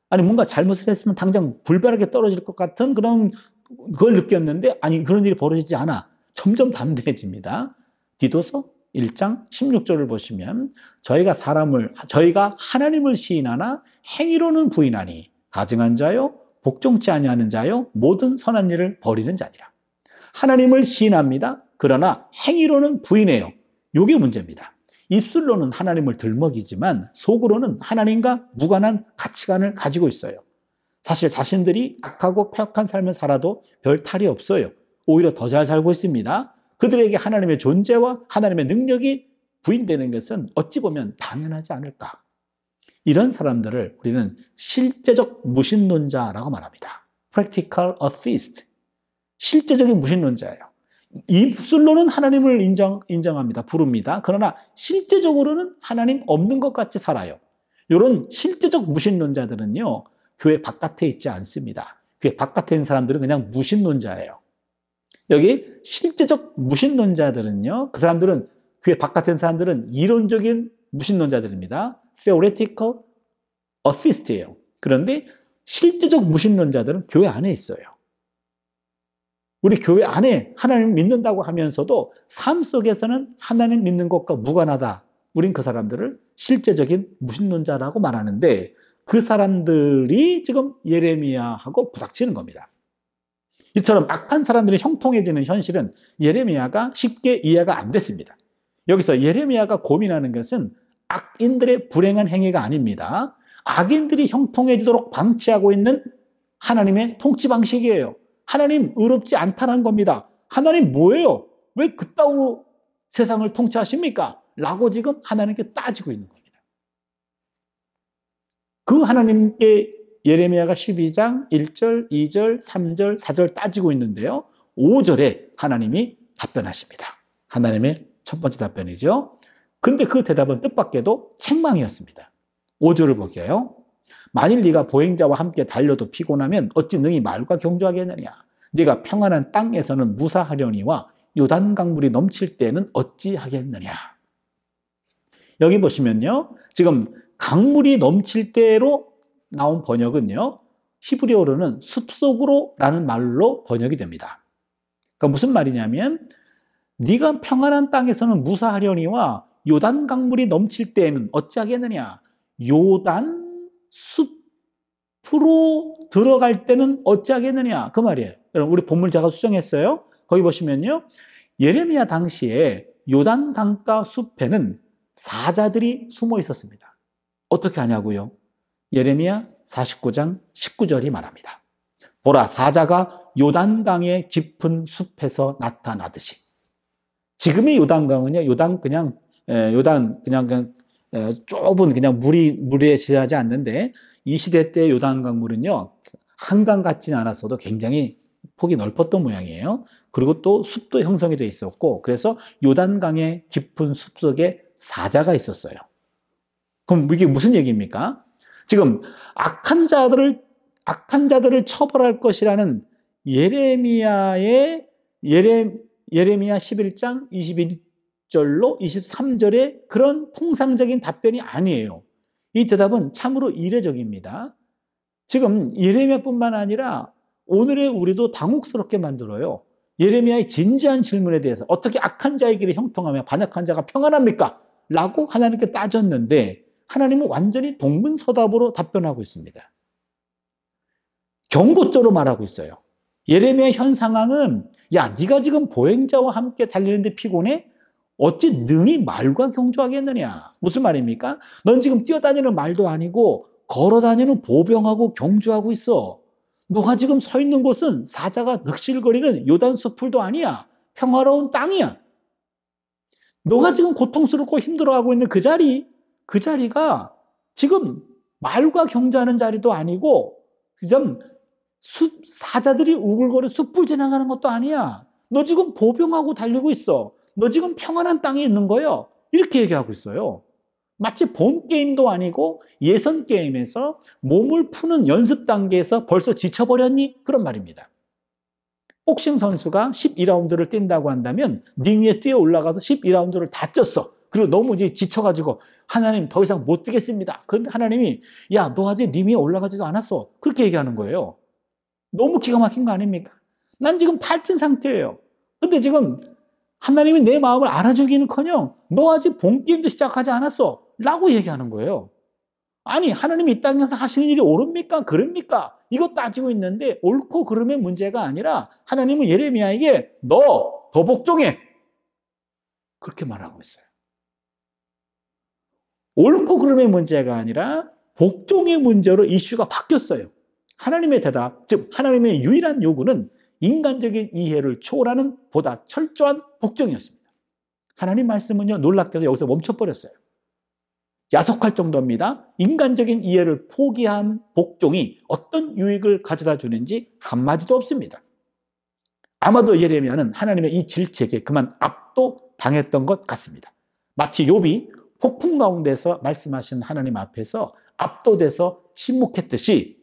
아니 뭔가 잘못을 했으면 당장 불발하게 떨어질 것 같은 그런 그걸 느꼈는데 아니 그런 일이 벌어지지 않아. 점점 담대해집니다. 디도서 1장 16절을 보시면 저희가 사람을 저희가 하나님을 시인하나 행위로는 부인하니 가증한 자요 복종치 아니하는 자요 모든 선한 일을 버리는 자니라. 하나님을 시인합니다. 그러나 행위로는 부인해요. 요게 문제입니다. 입술로는 하나님을 들먹이지만 속으로는 하나님과 무관한 가치관을 가지고 있어요. 사실 자신들이 악하고 폐역한 삶을 살아도 별 탈이 없어요. 오히려 더 잘 살고 있습니다. 그들에게 하나님의 존재와 하나님의 능력이 부인되는 것은 어찌 보면 당연하지 않을까. 이런 사람들을 우리는 실제적 무신론자라고 말합니다. practical atheist. 실제적인 무신론자예요. 입술로는 하나님을 인정, 인정합니다. 부릅니다. 그러나 실제적으로는 하나님 없는 것 같이 살아요. 이런 실제적 무신론자들은요, 교회 바깥에 있지 않습니다. 교회 바깥에 있는 사람들은 그냥 무신론자예요. 여기 실제적 무신론자들은요, 그 사람들은 교회 바깥에 있는 사람들은 이론적인 무신론자들입니다. theoretical a t h i s t 예요 그런데 실제적 무신론자들은 교회 안에 있어요. 우리 교회 안에 하나님 믿는다고 하면서도 삶 속에서는 하나님 믿는 것과 무관하다. 우린 그 사람들을 실제적인 무신론자라고 말하는데 그 사람들이 지금 예레미야하고 부닥치는 겁니다. 이처럼 악한 사람들이 형통해지는 현실은 예레미야가 쉽게 이해가 안 됐습니다. 여기서 예레미야가 고민하는 것은 악인들의 불행한 행위가 아닙니다. 악인들이 형통해지도록 방치하고 있는 하나님의 통치 방식이에요. 하나님 의롭지 않다는 겁니다. 하나님 뭐예요? 왜그따위 세상을 통치하십니까? 라고 지금 하나님께 따지고 있는 겁니다. 그 하나님께 예레미야가 12장 1절, 2절, 3절, 4절 따지고 있는데요. 5절에 하나님이 답변하십니다. 하나님의 첫 번째 답변이죠. 근데 그 대답은 뜻밖에도 책망이었습니다. 5절을 볼게요. 만일 네가 보행자와 함께 달려도 피곤하면 어찌 능히 말과 경주하겠느냐? 네가 평안한 땅에서는 무사하려니와 요단 강물이 넘칠 때는 어찌하겠느냐? 여기 보시면요. 지금 강물이 넘칠 때로 나온 번역은요. 히브리어로는 숲속으로라는 말로 번역이 됩니다. 그 무슨 말이냐면 네가 평안한 땅에서는 무사하려니와 요단 강물이 넘칠 때에는 어찌하겠느냐? 요단 숲으로 들어갈 때는 어찌하겠느냐 그 말이에요. 여러분 우리 본문 제가 수정했어요. 거기 보시면요. 예레미야 당시에 요단 강가 숲에는 사자들이 숨어 있었습니다. 어떻게 하냐고요? 예레미야 49장 19절이 말합니다. 보라 사자가 요단강의 깊은 숲에서 나타나듯이. 지금의 요단강은요. 요단 그냥 요단 그냥, 어, 좁은 그냥 물이 물에 지나지 않는데 이 시대 때 요단 강물은요 한강 같진 않았어도 굉장히 폭이 넓었던 모양이에요. 그리고 또 숲도 형성이 돼 있었고 그래서 요단강의 깊은 숲 속에 사자가 있었어요. 그럼 이게 무슨 얘기입니까? 지금 악한 자들을 악한 자들을 처벌할 것이라는 예레미야의 예레 예레미야 11장 21 20절로 23절의 그런 통상적인 답변이 아니에요. 이 대답은 참으로 이례적입니다. 지금 예레미야뿐만 아니라 오늘의 우리도 당혹스럽게 만들어요. 예레미야의 진지한 질문에 대해서 어떻게 악한 자의 길을 형통하며 반역한 자가 평안합니까? 라고 하나님께 따졌는데 하나님은 완전히 동문서답으로 답변하고 있습니다. 경고조로 말하고 있어요. 예레미야 현 상황은 야 네가 지금 보행자와 함께 달리는데 피곤해? 어찌 능히 말과 경주하겠느냐. 무슨 말입니까? 넌 지금 뛰어다니는 말도 아니고 걸어다니는 보병하고 경주하고 있어. 너가 지금 서 있는 곳은 사자가 늑실거리는 요단 수풀도 아니야. 평화로운 땅이야. 너가 지금 고통스럽고 힘들어하고 있는 그 자리, 그 자리가 지금 말과 경주하는 자리도 아니고 지금 숲, 사자들이 우글거리 숲을 지나가는 것도 아니야. 너 지금 보병하고 달리고 있어. 너 지금 평안한 땅에 있는 거예요. 이렇게 얘기하고 있어요. 마치 본 게임도 아니고 예선 게임에서 몸을 푸는 연습 단계에서 벌써 지쳐버렸니? 그런 말입니다. 복싱 선수가 12라운드를 뛴다고 한다면 링 위에 뛰어 올라가서 12라운드를 다 뛰었어. 그리고 너무 이제 지쳐가지고 하나님 더 이상 못 뛰겠습니다. 그런데 하나님이 야 너 아직 링 위에 올라가지도 않았어. 그렇게 얘기하는 거예요. 너무 기가 막힌 거 아닙니까? 난 지금 탈진 상태예요. 근데 지금 하나님이 내 마음을 알아주기는커녕 너 아직 본 게임도 시작하지 않았어 라고 얘기하는 거예요. 아니 하나님이 이 땅에서 하시는 일이 옳습니까? 그럽니까? 이거 따지고 있는데 옳고 그름의 문제가 아니라 하나님은 예레미야에게 너 더 복종해 그렇게 말하고 있어요. 옳고 그름의 문제가 아니라 복종의 문제로 이슈가 바뀌었어요. 하나님의 대답, 즉 하나님의 유일한 요구는 인간적인 이해를 초월하는 보다 철저한 복종이었습니다. 하나님 말씀은요, 놀랍게도 여기서 멈춰버렸어요. 야속할 정도입니다. 인간적인 이해를 포기한 복종이 어떤 유익을 가져다 주는지 한마디도 없습니다. 아마도 예레미야는 하나님의 이 질책에 그만 압도당했던 것 같습니다. 마치 욥이 폭풍 가운데서 말씀하신 하나님 앞에서 압도돼서 침묵했듯이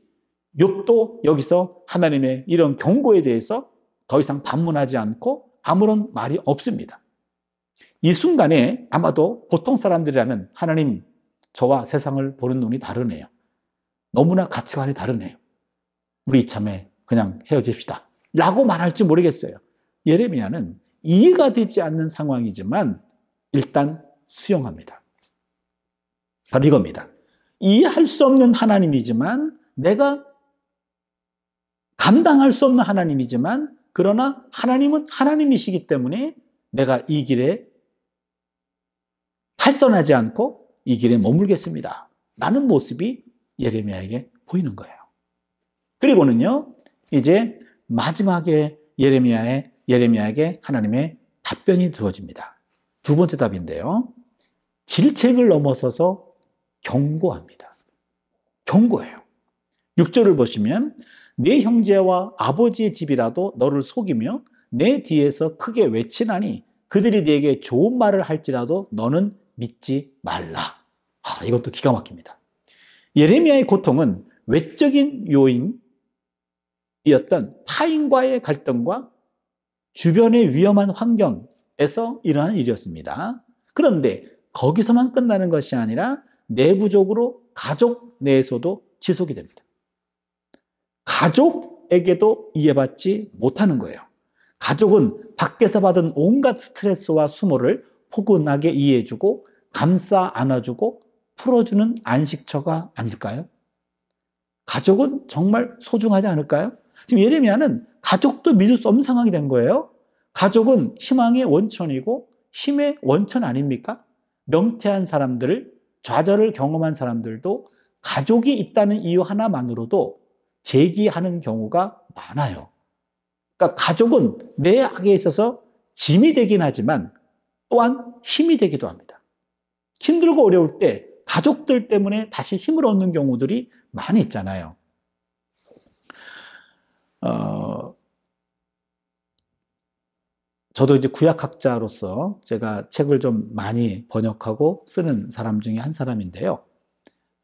욕도 여기서 하나님의 이런 경고에 대해서 더 이상 반문하지 않고 아무런 말이 없습니다. 이 순간에 아마도 보통 사람들이라면 하나님, 저와 세상을 보는 눈이 다르네요. 너무나 가치관이 다르네요. 우리 이참에 그냥 헤어집시다. 라고 말할지 모르겠어요. 예레미야는 이해가 되지 않는 상황이지만 일단 수용합니다. 바로 이겁니다. 이해할 수 없는 하나님이지만 내가 감당할 수 없는 하나님이지만 그러나 하나님은 하나님이시기 때문에 내가 이 길에 탈선하지 않고 이 길에 머물겠습니다. 라는 모습이 예레미야에게 보이는 거예요. 그리고는요. 이제 마지막에 예레미야의 예레미야에게 하나님의 답변이 주어집니다. 두 번째 답인데요. 질책을 넘어서서 경고합니다. 경고해요. 6절을 보시면 내 네 형제와 아버지의 집이라도 너를 속이며 내 뒤에서 크게 외치나니 그들이 네게 좋은 말을 할지라도 너는 믿지 말라. 아, 이것도 기가 막힙니다. 예레미야의 고통은 외적인 요인이었던 타인과의 갈등과 주변의 위험한 환경에서 일어나는 일이었습니다. 그런데 거기서만 끝나는 것이 아니라 내부적으로 가족 내에서도 지속이 됩니다. 가족에게도 이해받지 못하는 거예요. 가족은 밖에서 받은 온갖 스트레스와 수모를 포근하게 이해해주고 감싸 안아주고 풀어주는 안식처가 아닐까요? 가족은 정말 소중하지 않을까요? 지금 예레미야는 가족도 믿을 수 없는 상황이 된 거예요. 가족은 희망의 원천이고 힘의 원천 아닙니까? 명태한 사람들을 좌절을 경험한 사람들도 가족이 있다는 이유 하나만으로도 제기하는 경우가 많아요. 그러니까 가족은 내 악에 있어서 짐이 되긴 하지만 또한 힘이 되기도 합니다. 힘들고 어려울 때 가족들 때문에 다시 힘을 얻는 경우들이 많이 있잖아요. 어, 저도 이제 구약학자로서 제가 책을 좀 많이 번역하고 쓰는 사람 중에 한 사람인데요.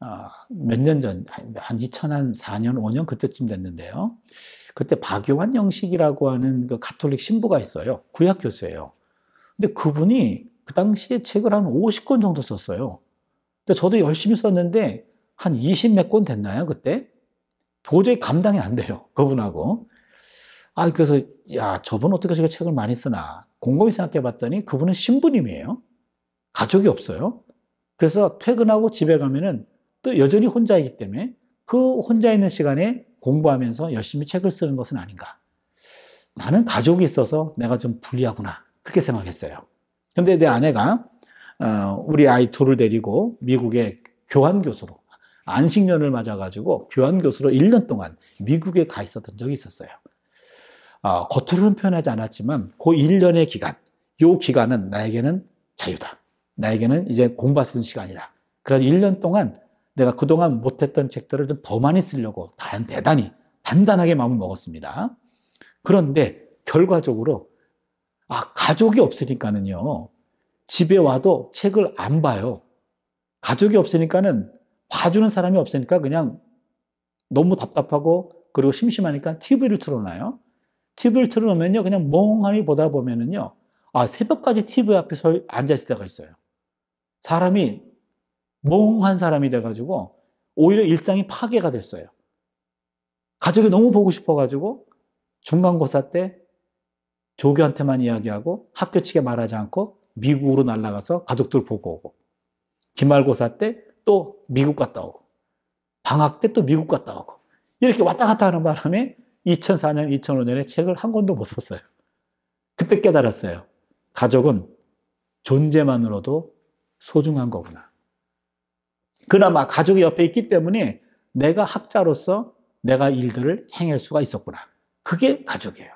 아, 몇년 전, 한 2004년, 5년 그때쯤 됐는데요. 그때 박요한 영식이라고 하는 그 가톨릭 신부가 있어요. 구약 교수예요. 근데 그분이 그 당시에 책을 한 50권 정도 썼어요. 근데 저도 열심히 썼는데 한 20몇 권 됐나요, 그때? 도저히 감당이 안 돼요. 그분하고. 아, 그래서, 야, 저분 어떻게 저렇게 책을 많이 쓰나. 곰곰이 생각해 봤더니 그분은 신부님이에요. 가족이 없어요. 그래서 퇴근하고 집에 가면은 또 여전히 혼자이기 때문에 그 혼자 있는 시간에 공부하면서 열심히 책을 쓰는 것은 아닌가. 나는 가족이 있어서 내가 좀 불리하구나. 그렇게 생각했어요. 근데 내 아내가 어, 우리 아이 둘을 데리고 미국의 교환 교수로 안식년을 맞아가지고 교환 교수로 1년 동안 미국에 가 있었던 적이 있었어요. 어, 겉으로는 표현하지 않았지만 그 1년의 기간, 요 기간은 나에게는 자유다. 나에게는 이제 공부할 수 있는 시간이다. 그래서 1년 동안 내가 그동안 못했던 책들을 좀 더 많이 쓰려고 단, 대단히 단단하게 마음을 먹었습니다. 그런데 결과적으로 아 가족이 없으니까는요 집에 와도 책을 안 봐요. 가족이 없으니까는 봐주는 사람이 없으니까 그냥 너무 답답하고 그리고 심심하니까 TV를 틀어놔요. TV를 틀어놓으면요 그냥 멍하니 보다 보면은요 아 새벽까지 TV 앞에 서 앉아 있을 때가 있어요. 사람이 멍한 사람이 돼가지고 오히려 일상이 파괴가 됐어요. 가족이 너무 보고 싶어가지고 중간고사 때 조교한테만 이야기하고 학교 측에 말하지 않고 미국으로 날아가서 가족들 보고 오고 기말고사 때 또 미국 갔다 오고 방학 때 또 미국 갔다 오고 이렇게 왔다 갔다 하는 바람에 2004년, 2005년에 책을 한 권도 못 썼어요. 그때 깨달았어요. 가족은 존재만으로도 소중한 거구나. 그나마 가족이 옆에 있기 때문에 내가 학자로서 내가 일들을 행할 수가 있었구나. 그게 가족이에요.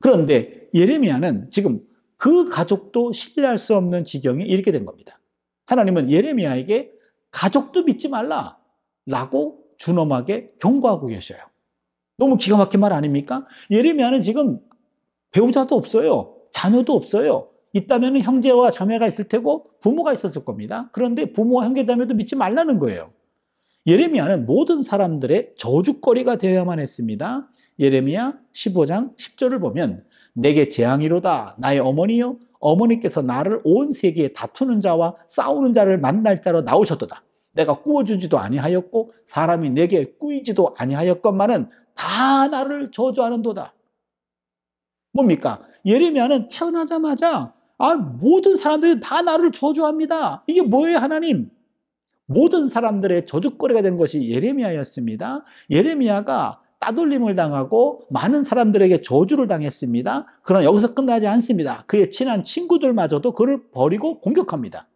그런데 예레미야는 지금 그 가족도 신뢰할 수 없는 지경에 이르게 된 겁니다. 하나님은 예레미야에게 가족도 믿지 말라 라고 준엄하게 경고하고 계셔요. 너무 기가 막힌 말 아닙니까? 예레미야는 지금 배우자도 없어요. 자녀도 없어요. 있다면 형제와 자매가 있을 테고 부모가 있었을 겁니다. 그런데 부모와 형제 자매도 믿지 말라는 거예요. 예레미야는 모든 사람들의 저주거리가 되어야만 했습니다. 예레미야 15장 10절을 보면 내게 재앙이로다 나의 어머니요 어머니께서 나를 온 세계에 다투는 자와 싸우는 자를 만날 자로 나오셨도다. 내가 꾸어주지도 아니하였고 사람이 내게 꾸이지도 아니하였건만은 다 나를 저주하는도다. 뭡니까? 예레미야는 태어나자마자 아, 모든 사람들이 다 나를 저주합니다. 이게 뭐예요, 하나님? 모든 사람들의 저주거리가 된 것이 예레미야였습니다. 예레미야가 따돌림을 당하고 많은 사람들에게 저주를 당했습니다. 그러나 여기서 끝나지 않습니다. 그의 친한 친구들마저도 그를 버리고 공격합니다.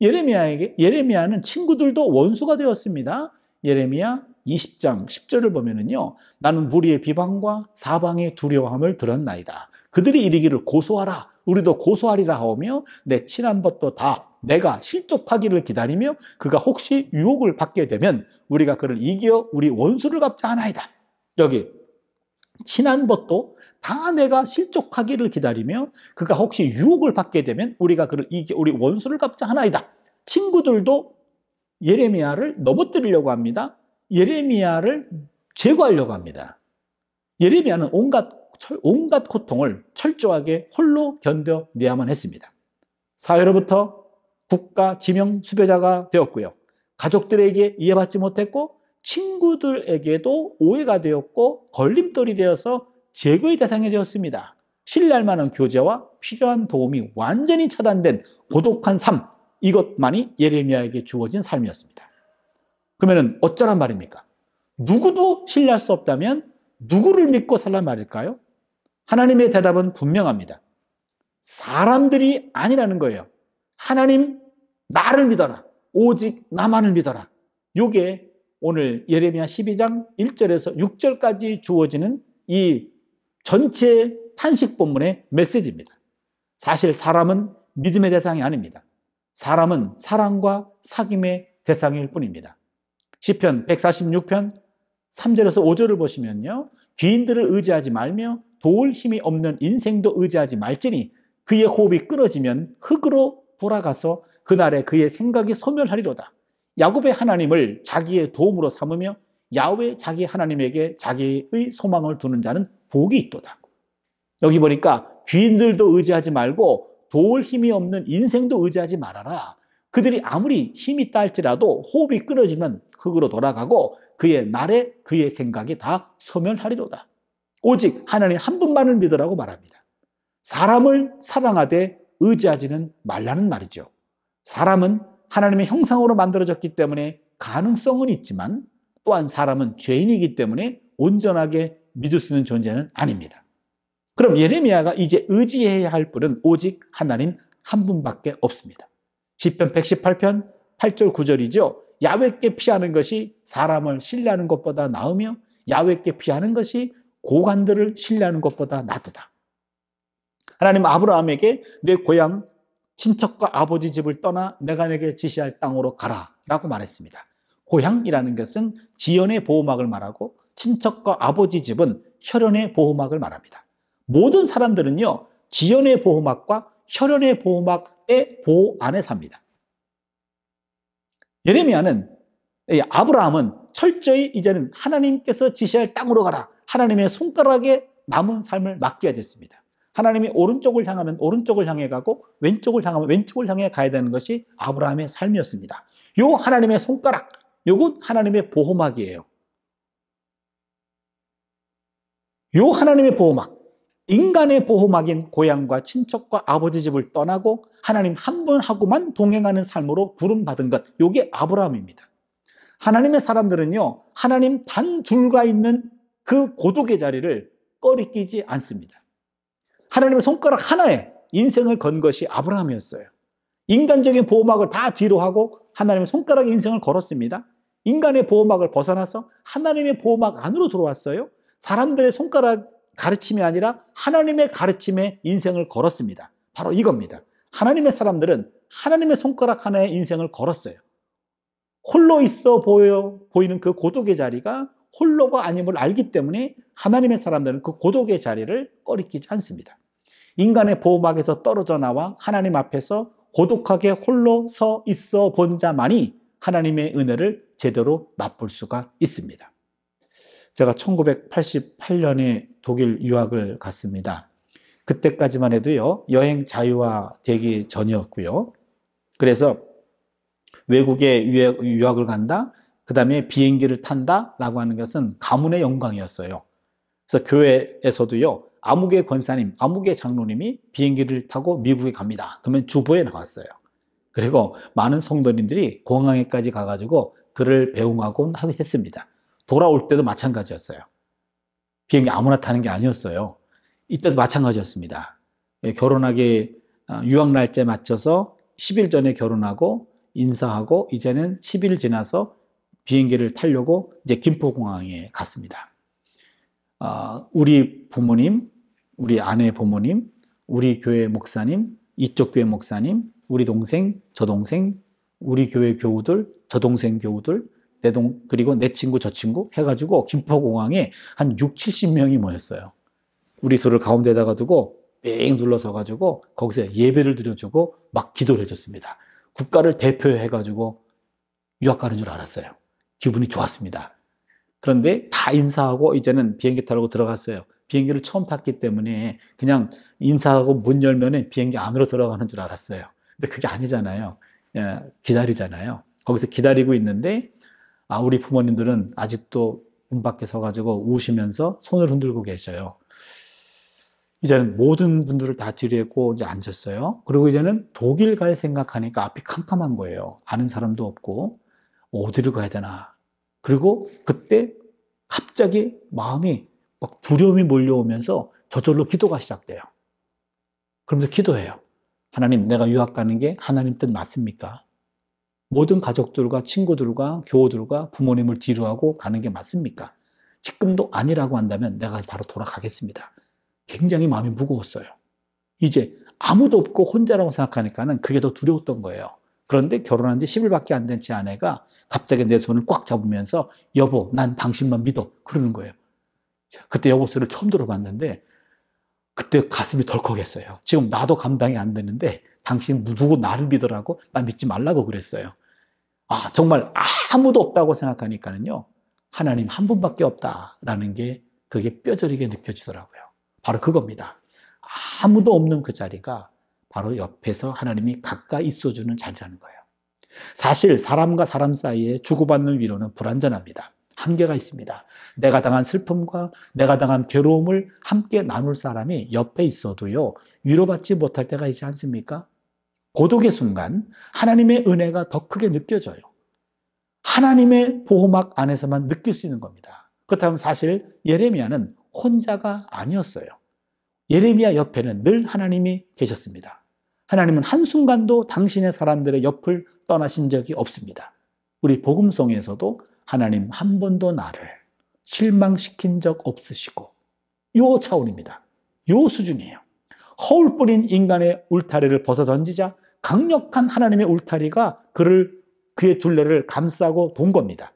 예레미야에게 예레미야는 친구들도 원수가 되었습니다. 예레미야 20장 10절을 보면은요. 나는 무리의 비방과 사방의 두려움을 들었나이다. 그들이 이르기를 고소하라. 우리도 고소하리라 하오며 내 친한 것도 다 내가 실족하기를 기다리며 그가 혹시 유혹을 받게 되면 우리가 그를 이겨 우리 원수를 갚자 하나이다. 여기 친한 것도 다 내가 실족하기를 기다리며 그가 혹시 유혹을 받게 되면 우리가 그를 이겨 우리 원수를 갚자 하나이다. 친구들도 예레미야를 넘어뜨리려고 합니다. 예레미야를 제거하려고 합니다. 예레미야는 온갖 온갖 고통을 철저하게 홀로 견뎌내야만 했습니다. 사회로부터 국가 지명 수배자가 되었고요. 가족들에게 이해받지 못했고 친구들에게도 오해가 되었고 걸림돌이 되어서 제거의 대상이 되었습니다. 신뢰할 만한 교제와 필요한 도움이 완전히 차단된 고독한 삶 이것만이 예레미야에게 주어진 삶이었습니다. 그러면 어쩌란 말입니까? 누구도 신뢰할 수 없다면 누구를 믿고 살란 말일까요? 하나님의 대답은 분명합니다. 사람들이 아니라는 거예요. 하나님 나를 믿어라. 오직 나만을 믿어라. 요게 오늘 예레미야 12장 1절에서 6절까지 주어지는 이 전체 탄식 본문의 메시지입니다. 사실 사람은 믿음의 대상이 아닙니다. 사람은 사랑과 사귐의 대상일 뿐입니다. 시편 146편 3절에서 5절을 보시면요. 귀인들을 의지하지 말며 도울 힘이 없는 인생도 의지하지 말지니 그의 호흡이 끊어지면 흙으로 돌아가서 그날에 그의 생각이 소멸하리로다. 야곱의 하나님을 자기의 도움으로 삼으며 야외 자기 하나님에게 자기의 소망을 두는 자는 복이 있도다. 여기 보니까 귀인들도 의지하지 말고 도울 힘이 없는 인생도 의지하지 말아라. 그들이 아무리 힘이 딸지라도 호흡이 끊어지면 흙으로 돌아가고 그의 날에 그의 생각이 다 소멸하리로다. 오직 하나님 한 분만을 믿으라고 말합니다. 사람을 사랑하되 의지하지는 말라는 말이죠. 사람은 하나님의 형상으로 만들어졌기 때문에 가능성은 있지만 또한 사람은 죄인이기 때문에 온전하게 믿을 수 있는 존재는 아닙니다. 그럼 예레미야가 이제 의지해야 할 분은 오직 하나님 한 분밖에 없습니다. 1 0편 118편 8절 9절이죠. 야외께 피하는 것이 사람을 신뢰하는 것보다 나으며 야외께 피하는 것이 고관들을 신뢰하는 것보다 낫도다. 하나님 아브라함에게 내 고향 친척과 아버지 집을 떠나 내가 내게 지시할 땅으로 가라 라고 말했습니다. 고향이라는 것은 지연의 보호막을 말하고 친척과 아버지 집은 혈연의 보호막을 말합니다. 모든 사람들은요, 지연의 보호막과 혈연의 보호막의 보호 안에 삽니다. 예레미야는 아브라함은 철저히 이제는 하나님께서 지시할 땅으로 가라. 하나님의 손가락에 남은 삶을 맡겨야 됐습니다. 하나님이 오른쪽을 향하면 오른쪽을 향해 가고 왼쪽을 향하면 왼쪽을 향해 가야 되는 것이 아브라함의 삶이었습니다. 요 하나님의 손가락, 요건 하나님의 보호막이에요. 요 하나님의 보호막, 인간의 보호막인 고향과 친척과 아버지 집을 떠나고 하나님 한 분하고만 동행하는 삶으로 부름받은 것, 요게 아브라함입니다. 하나님의 사람들은요, 하나님 단 둘과 있는 그 고독의 자리를 꺼리끼지 않습니다. 하나님의 손가락 하나에 인생을 건 것이 아브라함이었어요. 인간적인 보호막을 다 뒤로 하고 하나님의 손가락에 인생을 걸었습니다. 인간의 보호막을 벗어나서 하나님의 보호막 안으로 들어왔어요. 사람들의 손가락 가르침이 아니라 하나님의 가르침에 인생을 걸었습니다. 바로 이겁니다. 하나님의 사람들은 하나님의 손가락 하나에 인생을 걸었어요. 홀로 있어 보여 보이는 그 고독의 자리가 홀로가 아님을 알기 때문에 하나님의 사람들은 그 고독의 자리를 꺼리끼지 않습니다. 인간의 보호막에서 떨어져 나와 하나님 앞에서 고독하게 홀로 서 있어 본 자만이 하나님의 은혜를 제대로 맛볼 수가 있습니다. 제가 1988년에 독일 유학을 갔습니다. 그때까지만 해도요, 여행 자유화 되기 전이었고요. 그래서 외국에 유학을 간다? 그 다음에 비행기를 탄다라고 하는 것은 가문의 영광이었어요. 그래서 교회에서도요, 암흑의 권사님, 암흑의 장로님이 비행기를 타고 미국에 갑니다. 그러면 주보에 나왔어요. 그리고 많은 성도님들이 공항에까지 가가지고 그를 배웅하곤 했습니다. 돌아올 때도 마찬가지였어요. 비행기 아무나 타는 게 아니었어요. 이때도 마찬가지였습니다. 예, 결혼하기 어, 유학 날짜에 맞춰서 10일 전에 결혼하고 인사하고 이제는 10일 지나서 비행기를 타려고 이제 김포공항에 갔습니다. 아, 우리 부모님, 우리 아내 부모님, 우리 교회 목사님, 이쪽 교회 목사님, 우리 동생, 저 동생, 우리 교회 교우들, 저 동생 교우들, 내 동, 그리고 내 친구, 저 친구 해가지고 김포공항에 한 6, 70명이 모였어요. 우리 둘을 가운데다가 두고 뺑 둘러서 가지고 거기서 예배를 드려주고 막 기도를 해줬습니다. 국가를 대표해가지고 유학 가는 줄 알았어요. 기분이 좋았습니다. 그런데 다 인사하고 이제는 비행기 타려고 들어갔어요. 비행기를 처음 탔기 때문에 그냥 인사하고 문열면 비행기 안으로 들어가는 줄 알았어요. 근데 그게 아니잖아요. 예, 기다리잖아요. 거기서 기다리고 있는데 아 우리 부모님들은 아직도 문 밖에 서가지고 우시면서 손을 흔들고 계셔요. 이제는 모든 분들을 다 뒤로했고 이제 앉았어요. 그리고 이제는 독일 갈 생각하니까 앞이 캄캄한 거예요. 아는 사람도 없고 어디로 가야 되나. 그리고 그때 갑자기 마음이 막 두려움이 몰려오면서 저절로 기도가 시작돼요. 그러면서 기도해요. 하나님, 내가 유학 가는 게 하나님 뜻 맞습니까? 모든 가족들과 친구들과 교우들과 부모님을 뒤로하고 가는 게 맞습니까? 지금도 아니라고 한다면 내가 바로 돌아가겠습니다. 굉장히 마음이 무거웠어요. 이제 아무도 없고 혼자라고 생각하니까는 그게 더 두려웠던 거예요. 그런데 결혼한 지 10일밖에 안 된 제 아내가 갑자기 내 손을 꽉 잡으면서 여보, 난 당신만 믿어. 그러는 거예요. 그때 여보스를 처음 들어봤는데 그때 가슴이 덜컥했어요. 지금 나도 감당이 안 되는데 당신 누구 나를 믿으라고 나 믿지 말라고 그랬어요. 아, 정말 아무도 없다고 생각하니까는요. 하나님 한 분밖에 없다라는 게 그게 뼈저리게 느껴지더라고요. 바로 그겁니다. 아무도 없는 그 자리가 바로 옆에서 하나님이 가까이 있어주는 자리라는 거예요. 사실 사람과 사람 사이에 주고받는 위로는 불완전합니다. 한계가 있습니다. 내가 당한 슬픔과 내가 당한 괴로움을 함께 나눌 사람이 옆에 있어도요, 위로받지 못할 때가 있지 않습니까? 고독의 순간 하나님의 은혜가 더 크게 느껴져요. 하나님의 보호막 안에서만 느낄 수 있는 겁니다. 그렇다면 사실 예레미야는 혼자가 아니었어요. 예레미야 옆에는 늘 하나님이 계셨습니다. 하나님은 한순간도 당신의 사람들의 옆을 떠나신 적이 없습니다. 우리 복음성에서도 하나님 한 번도 나를 실망시킨 적 없으시고 요 차원입니다. 요 수준이에요. 허울 뿌린 인간의 울타리를 벗어 던지자 강력한 하나님의 울타리가 그를 그의 둘레를 감싸고 돈 겁니다.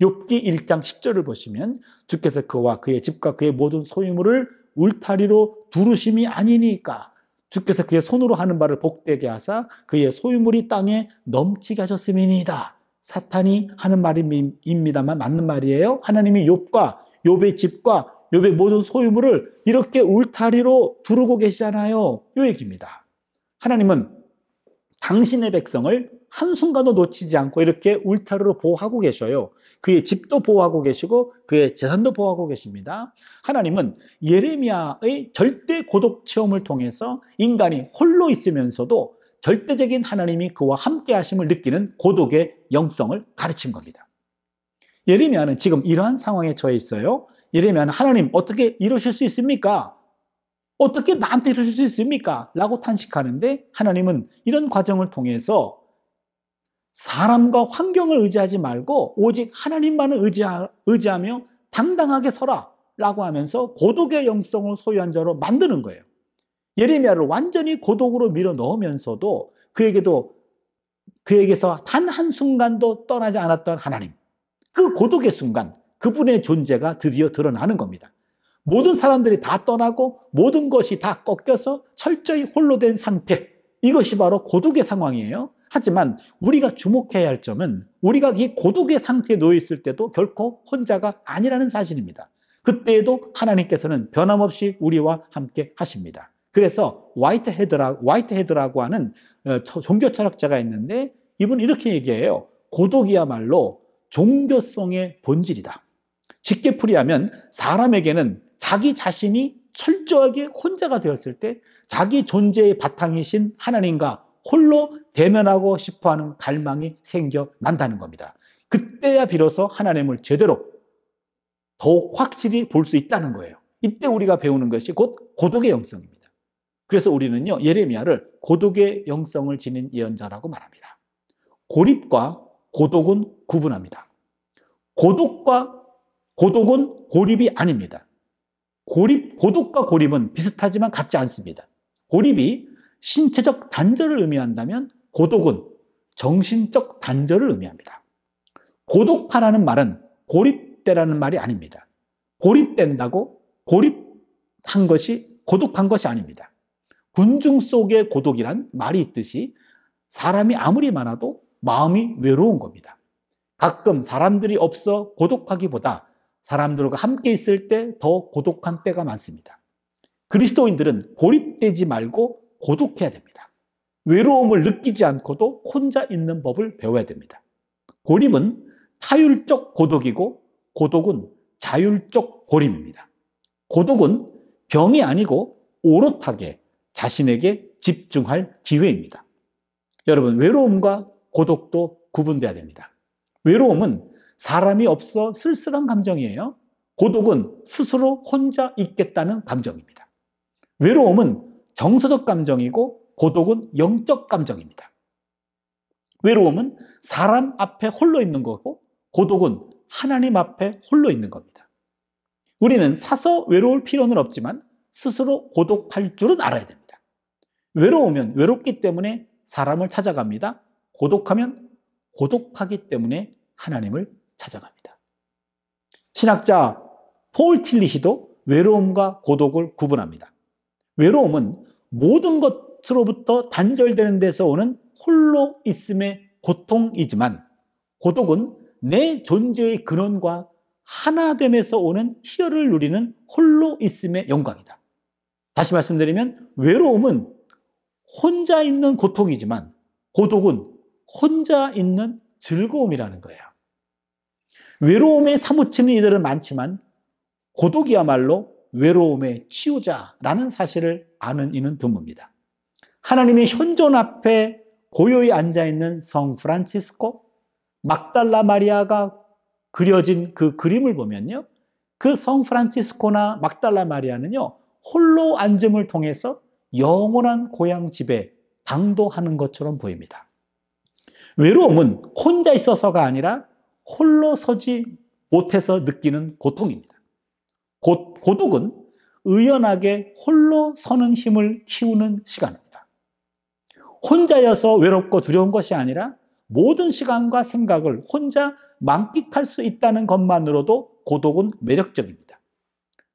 욥기 1장 10절을 보시면 주께서 그와 그의 집과 그의 모든 소유물을 울타리로 두르심이 아니니까 주께서 그의 손으로 하는 바를 복되게 하사 그의 소유물이 땅에 넘치게 하셨음이니이다. 사탄이 하는 말입니다만 맞는 말이에요. 하나님이 욥과 욥의 집과 욥의 모든 소유물을 이렇게 울타리로 두르고 계시잖아요. 요 얘기입니다. 하나님은 당신의 백성을 한순간도 놓치지 않고 이렇게 울타리로 보호하고 계셔요. 그의 집도 보호하고 계시고 그의 재산도 보호하고 계십니다. 하나님은 예레미야의 절대 고독 체험을 통해서 인간이 홀로 있으면서도 절대적인 하나님이 그와 함께 하심을 느끼는 고독의 영성을 가르친 겁니다. 예레미야는 지금 이러한 상황에 처해 있어요. 예레미야는 하나님 어떻게 이러실 수 있습니까? 어떻게 나한테 이러실 수 있습니까? 라고 탄식하는데 하나님은 이런 과정을 통해서 사람과 환경을 의지하지 말고 오직 하나님만을 의지하, 의지하며 당당하게 서라 라고 하면서 고독의 영성을 소유한 자로 만드는 거예요. 예레미야를 완전히 고독으로 밀어 넣으면서도 그에게도 그에게서 단 한순간도 떠나지 않았던 하나님. 그 고독의 순간 그분의 존재가 드디어 드러나는 겁니다. 모든 사람들이 다 떠나고 모든 것이 다 꺾여서 철저히 홀로 된 상태. 이것이 바로 고독의 상황이에요. 하지만 우리가 주목해야 할 점은 우리가 이 고독의 상태에 놓여 있을 때도 결코 혼자가 아니라는 사실입니다. 그때에도 하나님께서는 변함없이 우리와 함께 하십니다. 그래서 화이트 헤드라 화이트 헤드라고 하는 어, 종교 철학자가 있는데 이분 이렇게 얘기해요. 고독이야말로 종교성의 본질이다. 쉽게 풀이하면 사람에게는 자기 자신이 철저하게 혼자가 되었을 때 자기 존재의 바탕이신 하나님과 홀로 대면하고 싶어 하는 갈망이 생겨난다는 겁니다. 그때야 비로소 하나님을 제대로 더욱 확실히 볼 수 있다는 거예요. 이때 우리가 배우는 것이 곧 고독의 영성입니다. 그래서 우리는요, 예레미야를 고독의 영성을 지닌 예언자라고 말합니다. 고립과 고독은 구분합니다. 고독과 고독은 고립이 아닙니다. 고립, 고독과 고립은 비슷하지만 같지 않습니다. 고립이 신체적 단절을 의미한다면 고독은 정신적 단절을 의미합니다. 고독하라는 말은 고립대라는 말이 아닙니다. 고립된다고 고립한 것이 고독한 것이 아닙니다. 군중 속의 고독이란 말이 있듯이 사람이 아무리 많아도 마음이 외로운 겁니다. 가끔 사람들이 없어 고독하기보다 사람들과 함께 있을 때 더 고독한 때가 많습니다. 그리스도인들은 고립되지 말고 고독해야 됩니다. 외로움을 느끼지 않고도 혼자 있는 법을 배워야 됩니다. 고립은 타율적 고독이고 고독은 자율적 고립입니다. 고독은 병이 아니고 오롯하게 자신에게 집중할 기회입니다. 여러분, 외로움과 고독도 구분돼야 됩니다. 외로움은 사람이 없어 쓸쓸한 감정이에요. 고독은 스스로 혼자 있겠다는 감정입니다. 외로움은 정서적 감정이고 고독은 영적 감정입니다. 외로움은 사람 앞에 홀로 있는 거고 고독은 하나님 앞에 홀로 있는 겁니다. 우리는 사서 외로울 필요는 없지만 스스로 고독할 줄은 알아야 됩니다. 외로우면 외롭기 때문에 사람을 찾아갑니다. 고독하면 고독하기 때문에 하나님을 찾아갑니다. 신학자 폴 틸리히도 외로움과 고독을 구분합니다. 외로움은 모든 것으로부터 단절되는 데서 오는 홀로 있음의 고통이지만 고독은 내 존재의 근원과 하나됨에서 오는 희열을 누리는 홀로 있음의 영광이다. 다시 말씀드리면 외로움은 혼자 있는 고통이지만 고독은 혼자 있는 즐거움이라는 거예요. 외로움에 사무치는 이들은 많지만 고독이야말로 외로움에치우자라는 사실을 아는 이는 드뭅니다. 하나님의 현존 앞에 고요히 앉아있는 성 프란치스코, 막달라 마리아가 그려진 그 그림을 보면요. 그 성 프란치스코나 막달라 마리아는요, 홀로 앉음을 통해서 영원한 고향 집에 당도하는 것처럼 보입니다. 외로움은 혼자 있어서가 아니라 홀로 서지 못해서 느끼는 고통입니다. 곧 고독은 의연하게 홀로 서는 힘을 키우는 시간입니다. 혼자여서 외롭고 두려운 것이 아니라 모든 시간과 생각을 혼자 만끽할 수 있다는 것만으로도 고독은 매력적입니다.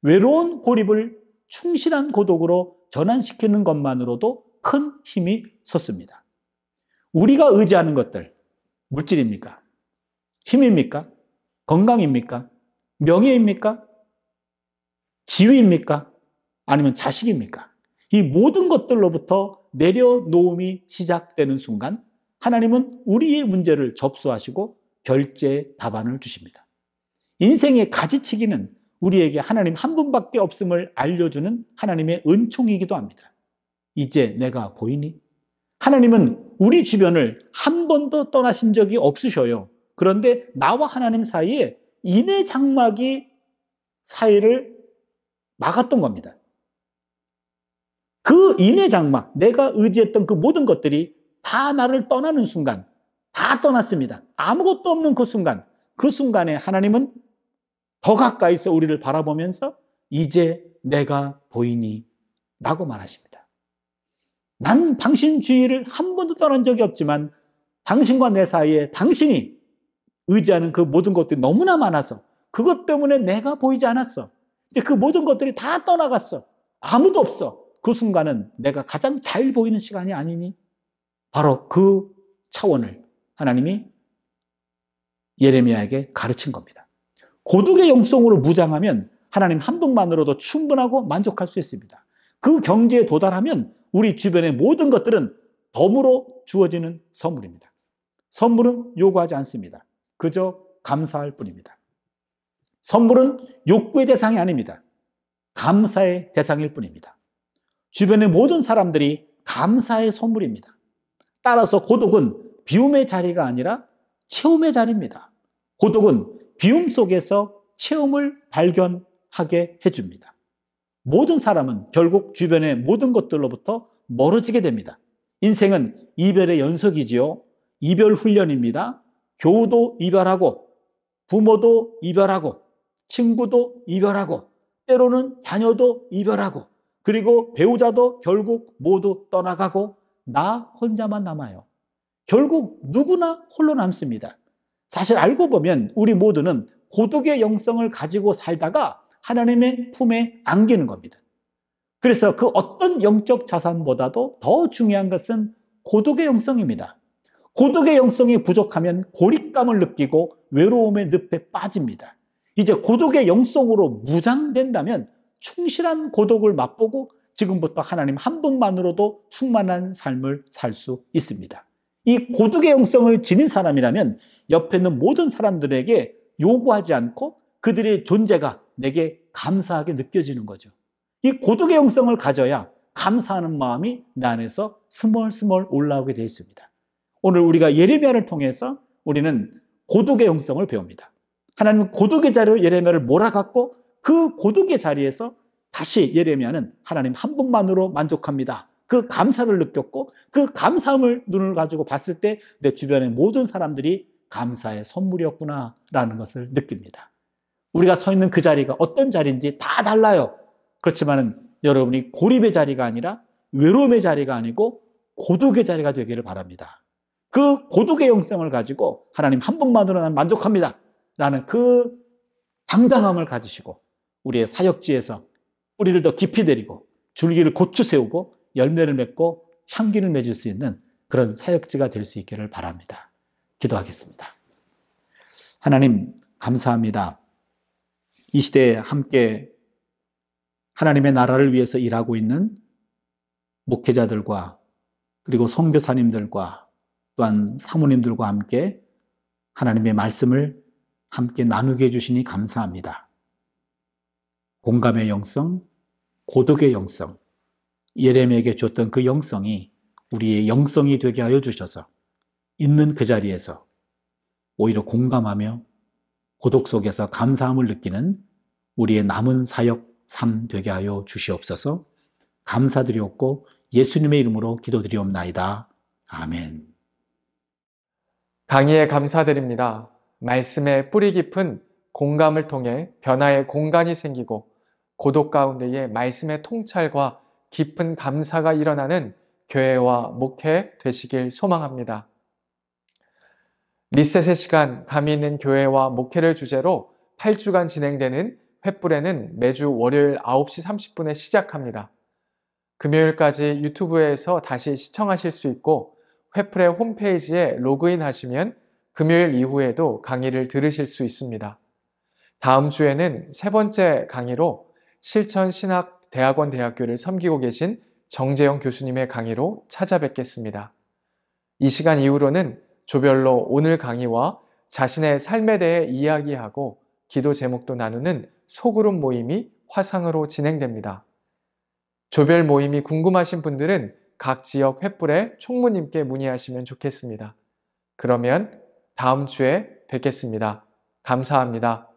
외로운 고립을 충실한 고독으로 전환시키는 것만으로도 큰 힘이 섰습니다 우리가 의지하는 것들, 물질입니까? 힘입니까? 건강입니까? 명예입니까? 지위입니까? 아니면 자식입니까? 이 모든 것들로부터 내려놓음이 시작되는 순간 하나님은 우리의 문제를 접수하시고 결제 답안을 주십니다. 인생의 가지치기는 우리에게 하나님 한 분밖에 없음을 알려주는 하나님의 은총이기도 합니다. 이제 내가 보이니? 하나님은 우리 주변을 한 번도 떠나신 적이 없으셔요. 그런데 나와 하나님 사이에 인의 장막이 사이를 막았던 겁니다. 그 인의 장막, 내가 의지했던 그 모든 것들이 다 나를 떠나는 순간, 다 떠났습니다. 아무것도 없는 그 순간, 그 순간에 하나님은 더 가까이서 우리를 바라보면서 이제 내가 보이니 라고 말하십니다. 난 당신 주위를 한 번도 떠난 적이 없지만 당신과 내 사이에 당신이 의지하는 그 모든 것들이 너무나 많아서 그것 때문에 내가 보이지 않았어. 근데 그 모든 것들이 다 떠나갔어. 아무도 없어. 그 순간은 내가 가장 잘 보이는 시간이 아니니 바로 그 차원을 하나님이 예레미야에게 가르친 겁니다. 고독의 영성으로 무장하면 하나님 한 분만으로도 충분하고 만족할 수 있습니다. 그 경지에 도달하면 우리 주변의 모든 것들은 덤으로 주어지는 선물입니다. 선물은 요구하지 않습니다. 그저 감사할 뿐입니다. 선물은 욕구의 대상이 아닙니다. 감사의 대상일 뿐입니다. 주변의 모든 사람들이 감사의 선물입니다. 따라서 고독은 비움의 자리가 아니라 체험의 자리입니다. 고독은 비움 속에서 체험을 발견하게 해줍니다. 모든 사람은 결국 주변의 모든 것들로부터 멀어지게 됩니다. 인생은 이별의 연속이지요. 이별 훈련입니다. 교우도 이별하고 부모도 이별하고 친구도 이별하고 때로는 자녀도 이별하고 그리고 배우자도 결국 모두 떠나가고 나 혼자만 남아요. 결국 누구나 홀로 남습니다. 사실 알고 보면 우리 모두는 고독의 영성을 가지고 살다가 하나님의 품에 안기는 겁니다. 그래서 그 어떤 영적 자산보다도 더 중요한 것은 고독의 영성입니다. 고독의 영성이 부족하면 고립감을 느끼고 외로움의 늪에 빠집니다. 이제 고독의 영성으로 무장된다면 충실한 고독을 맛보고 지금부터 하나님 한 분만으로도 충만한 삶을 살 수 있습니다. 이 고독의 영성을 지닌 사람이라면 옆에 있는 모든 사람들에게 요구하지 않고 그들의 존재가 내게 감사하게 느껴지는 거죠. 이 고독의 영성을 가져야 감사하는 마음이 나 안에서 스멀스멀 올라오게 되어 있습니다. 오늘 우리가 예레미야를 통해서 우리는 고독의 영성을 배웁니다. 하나님은 고독의 자리로 예레미야를 몰아갔고 그 고독의 자리에서 다시 예레미야는 하나님 한 분만으로 만족합니다. 그 감사를 느꼈고 그 감사함을 눈을 가지고 봤을 때 내 주변의 모든 사람들이 감사의 선물이었구나라는 것을 느낍니다. 우리가 서 있는 그 자리가 어떤 자리인지 다 달라요. 그렇지만은 여러분이 고립의 자리가 아니라 외로움의 자리가 아니고 고독의 자리가 되기를 바랍니다. 그 고독의 영성을 가지고 하나님 한 분만으로 난 만족합니다. 라는 그 당당함을 가지시고 우리의 사역지에서 뿌리를 더 깊이 내리고 줄기를 고추 세우고 열매를 맺고 향기를 맺을 수 있는 그런 사역지가 될 수 있기를 바랍니다. 기도하겠습니다. 하나님, 감사합니다. 이 시대에 함께 하나님의 나라를 위해서 일하고 있는 목회자들과 그리고 선교사님들과 또한 사모님들과 함께 하나님의 말씀을 함께 나누게 해주시니 감사합니다. 공감의 영성, 고독의 영성, 예레에게 줬던 그 영성이 우리의 영성이 되게 하여 주셔서 있는 그 자리에서 오히려 공감하며 고독 속에서 감사함을 느끼는 우리의 남은 사역 삶 되게 하여 주시옵소서 감사드리옵고 예수님의 이름으로 기도드리옵나이다. 아멘. 강의에 감사드립니다. 말씀의 뿌리 깊은 공감을 통해 변화의 공간이 생기고 고독 가운데에 말씀의 통찰과 깊은 감사가 일어나는 교회와 목회 되시길 소망합니다. 리셋의 시간, 감이 있는 교회와 목회를 주제로 8주간 진행되는 횃불에는 매주 월요일 9시 30분에 시작합니다. 금요일까지 유튜브에서 다시 시청하실 수 있고 횃불의 홈페이지에 로그인하시면 금요일 이후에도 강의를 들으실 수 있습니다. 다음 주에는 세 번째 강의로 실천신학 대학원 대학교를 섬기고 계신 정재영 교수님의 강의로 찾아뵙겠습니다. 이 시간 이후로는 조별로 오늘 강의와 자신의 삶에 대해 이야기하고 기도 제목도 나누는 소그룹 모임이 화상으로 진행됩니다. 조별 모임이 궁금하신 분들은 각 지역 횃불의 총무님께 문의하시면 좋겠습니다. 그러면 다음 주에 뵙겠습니다. 감사합니다.